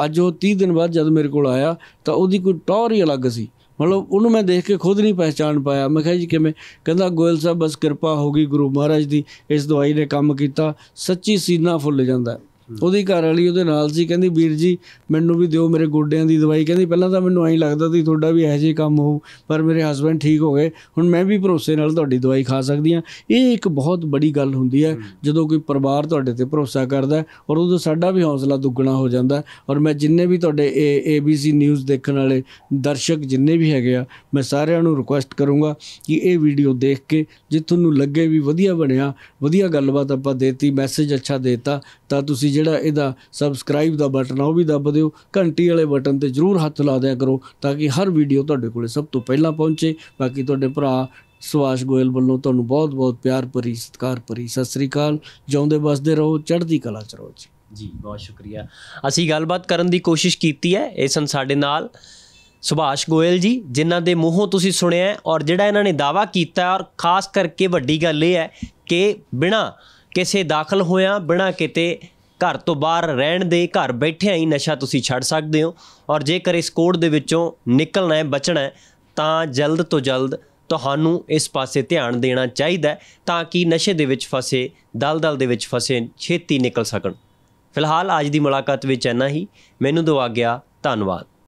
ਅੱਜ ਉਹ 30 ਦਿਨ ਬਾਅਦ ਜਦ ਮੇਰੇ ਕੋਲ ਆਇਆ ਤਾਂ ਉਹਦੀ ਕੋਈ ਟੌਰ ਹੀ ਅਲੱਗ ਸੀ ਮਤਲਬ ਉਹਨੂੰ ਮੈਂ ਦੇਖ ਕੇ ਖੁਦ ਨਹੀਂ ਪਛਾਣ ਪਾਇਆ ਮੈਂ ਕਿਹਾ ਜੀ ਕਿਵੇਂ ਕਹਿੰਦਾ ਗੋਇਲ ਸਾਹਿਬ ਬਸ ਕਿਰਪਾ ਹੋ ਗਈ ਗੁਰੂ ਮਹਾਰਾਜ ਦੀ ਇਸ ਦਵਾਈ ਨੇ ਕੰਮ ਕੀਤਾ ਸੱਚੀ ਸੀਨਾ ਫੁੱਲ ਜਾਂਦਾ ਉਹਦੀ ਘਰ ਵਾਲੀ ਉਹਦੇ ਨਾਲ ਸੀ ਕਹਿੰਦੀ ਵੀਰ ਜੀ ਮੈਨੂੰ ਵੀ ਦਿਓ ਮੇਰੇ ਗੋਡਿਆਂ ਦੀ ਦਵਾਈ ਕਹਿੰਦੀ ਪਹਿਲਾਂ ਤਾਂ ਮੈਨੂੰ ਐਂ ਲੱਗਦਾ ਸੀ ਤੁਹਾਡਾ ਵੀ ਐਸੇ ਕੰਮ ਹੋਊ ਪਰ ਮੇਰੇ ਹਸਬੰਡ ਠੀਕ ਹੋ ਗਏ ਹੁਣ ਮੈਂ ਵੀ ਭਰੋਸੇ ਨਾਲ ਤੁਹਾਡੀ ਦਵਾਈ ਖਾ ਸਕਦੀ ਆ ਇਹ ਇੱਕ ਬਹੁਤ ਬੜੀ ਗੱਲ ਹੁੰਦੀ ਹੈ ਜਦੋਂ ਕੋਈ ਪਰਿਵਾਰ ਤੁਹਾਡੇ ਤੇ ਭਰੋਸਾ ਕਰਦਾ ਔਰ ਉਦੋਂ ਸਾਡਾ ਵੀ ਹੌਸਲਾ ਦੁੱਗਣਾ ਹੋ ਜਾਂਦਾ ਔਰ ਮੈਂ ਜਿੰਨੇ ਵੀ ਤੁਹਾਡੇ ABC ਨਿਊਜ਼ ਦੇਖਣ ਵਾਲੇ ਦਰਸ਼ਕ ਜਿੰਨੇ ਵੀ ਹੈਗੇ ਆ ਮੈਂ ਸਾਰਿਆਂ ਨੂੰ ਰਿਕੁਐਸਟ ਕਰੂੰਗਾ ਕਿ ਇਹ ਵੀਡੀਓ ਦੇਖ ਕੇ ਜੇ ਤੁਹਾਨੂੰ ਲੱਗੇ ਵੀ ਵਧੀਆ ਬਣਿਆ ਵਧੀਆ ਗੱਲਬਾਤ ਆਪਾਂ ਦੇਤੀ ਮੈਸੇਜ ਅੱਛਾ ਦੇਤਾ ਤਾਂ ਤੁਸੀਂ ਜਿਹੜਾ ਇਹਦਾ ਸਬਸਕ੍ਰਾਈਬ ਦਾ ਬਟਨ ਆ ਉਹ ਵੀ ਦੱਬ ਦਿਓ ਘੰਟੀ ਵਾਲੇ ਬਟਨ ਤੇ ਜਰੂਰ ਹੱਥ ਲਾ ਦਿਆ ਕਰੋ ਤਾਂ ਕਿ ਹਰ ਵੀਡੀਓ ਤੁਹਾਡੇ ਕੋਲੇ ਸਭ ਤੋਂ ਪਹਿਲਾਂ ਪਹੁੰਚੇ ਬਾਕੀ ਤੁਹਾਡੇ ਭਰਾ ਸੁਆਸ਼ ਗੋਇਲ ਵੱਲੋਂ ਤੁਹਾਨੂੰ ਬਹੁਤ-ਬਹੁਤ ਪਿਆਰ ਭਰੀ ਸਤਿਕਾਰ ਭਰੀ ਸਤਿ ਸ੍ਰੀ ਅਕਾਲ ਜਿਉਂਦੇ ਬਸਦੇ ਰਹੋ ਚੜ੍ਹਦੀ ਕਲਾ ਚ ਰਹੋ ਜੀ ਜੀ ਬਹੁਤ ਸ਼ੁਕਰੀਆ ਅਸੀਂ ਗੱਲਬਾਤ ਕਰਨ ਦੀ ਕੋਸ਼ਿਸ਼ ਕੀਤੀ ਹੈ ਇਹ ਸੰ ਸਾਡੇ ਨਾਲ ਸੁਭਾਸ਼ ਗੋਇਲ ਜੀ ਜਿਨ੍ਹਾਂ ਦੇ ਮੂੰਹੋਂ ਤੁਸੀਂ ਸੁਣਿਆ ਔਰ ਜਿਹੜਾ ਇਹਨਾਂ ਨੇ ਦਾਵਾ ਕੀਤਾ ਔਰ ਖਾਸ ਕਰਕੇ ਵੱਡੀ ਗੱਲ ਇਹ ਹੈ ਕਿ ਬਿਨਾ ਕਿਸੇ ਦਾਖਲ ਹੋਇਆ ਬਿਨਾ ਕਿਤੇ ਘਰ ਤੋਂ ਬਾਹਰ ਰਹਿਣ ਦੇ ਘਰ ਬੈਠਿਆਂ ਹੀ ਨਸ਼ਾ ਤੁਸੀਂ ਛੱਡ ਸਕਦੇ ਹੋ ਔਰ ਜੇਕਰ ਇਸ ਕੋਡ ਦੇ ਵਿੱਚੋਂ ਨਿਕਲਣਾ ਹੈ ਬਚਣਾ ਹੈ ਤਾਂ ਜਲਦ ਤੋਂ ਜਲਦ ਤੁਹਾਨੂੰ ਇਸ ਪਾਸੇ ਧਿਆਨ ਦੇਣਾ ਚਾਹੀਦਾ ਤਾਂ ਕਿ ਨਸ਼ੇ ਦੇ ਵਿੱਚ ਫਸੇ ਦਲਦਲ ਦੇ ਵਿੱਚ ਫਸੇ ਛੇਤੀ ਨਿਕਲ ਸਕਣ ਫਿਲਹਾਲ ਅੱਜ ਦੀ ਮੁਲਾਕਾਤ ਵਿੱਚ ਇੰਨਾ ਹੀ ਮੈਨੂੰ ਦਿਵਾ ਗਿਆ ਧੰਨਵਾਦ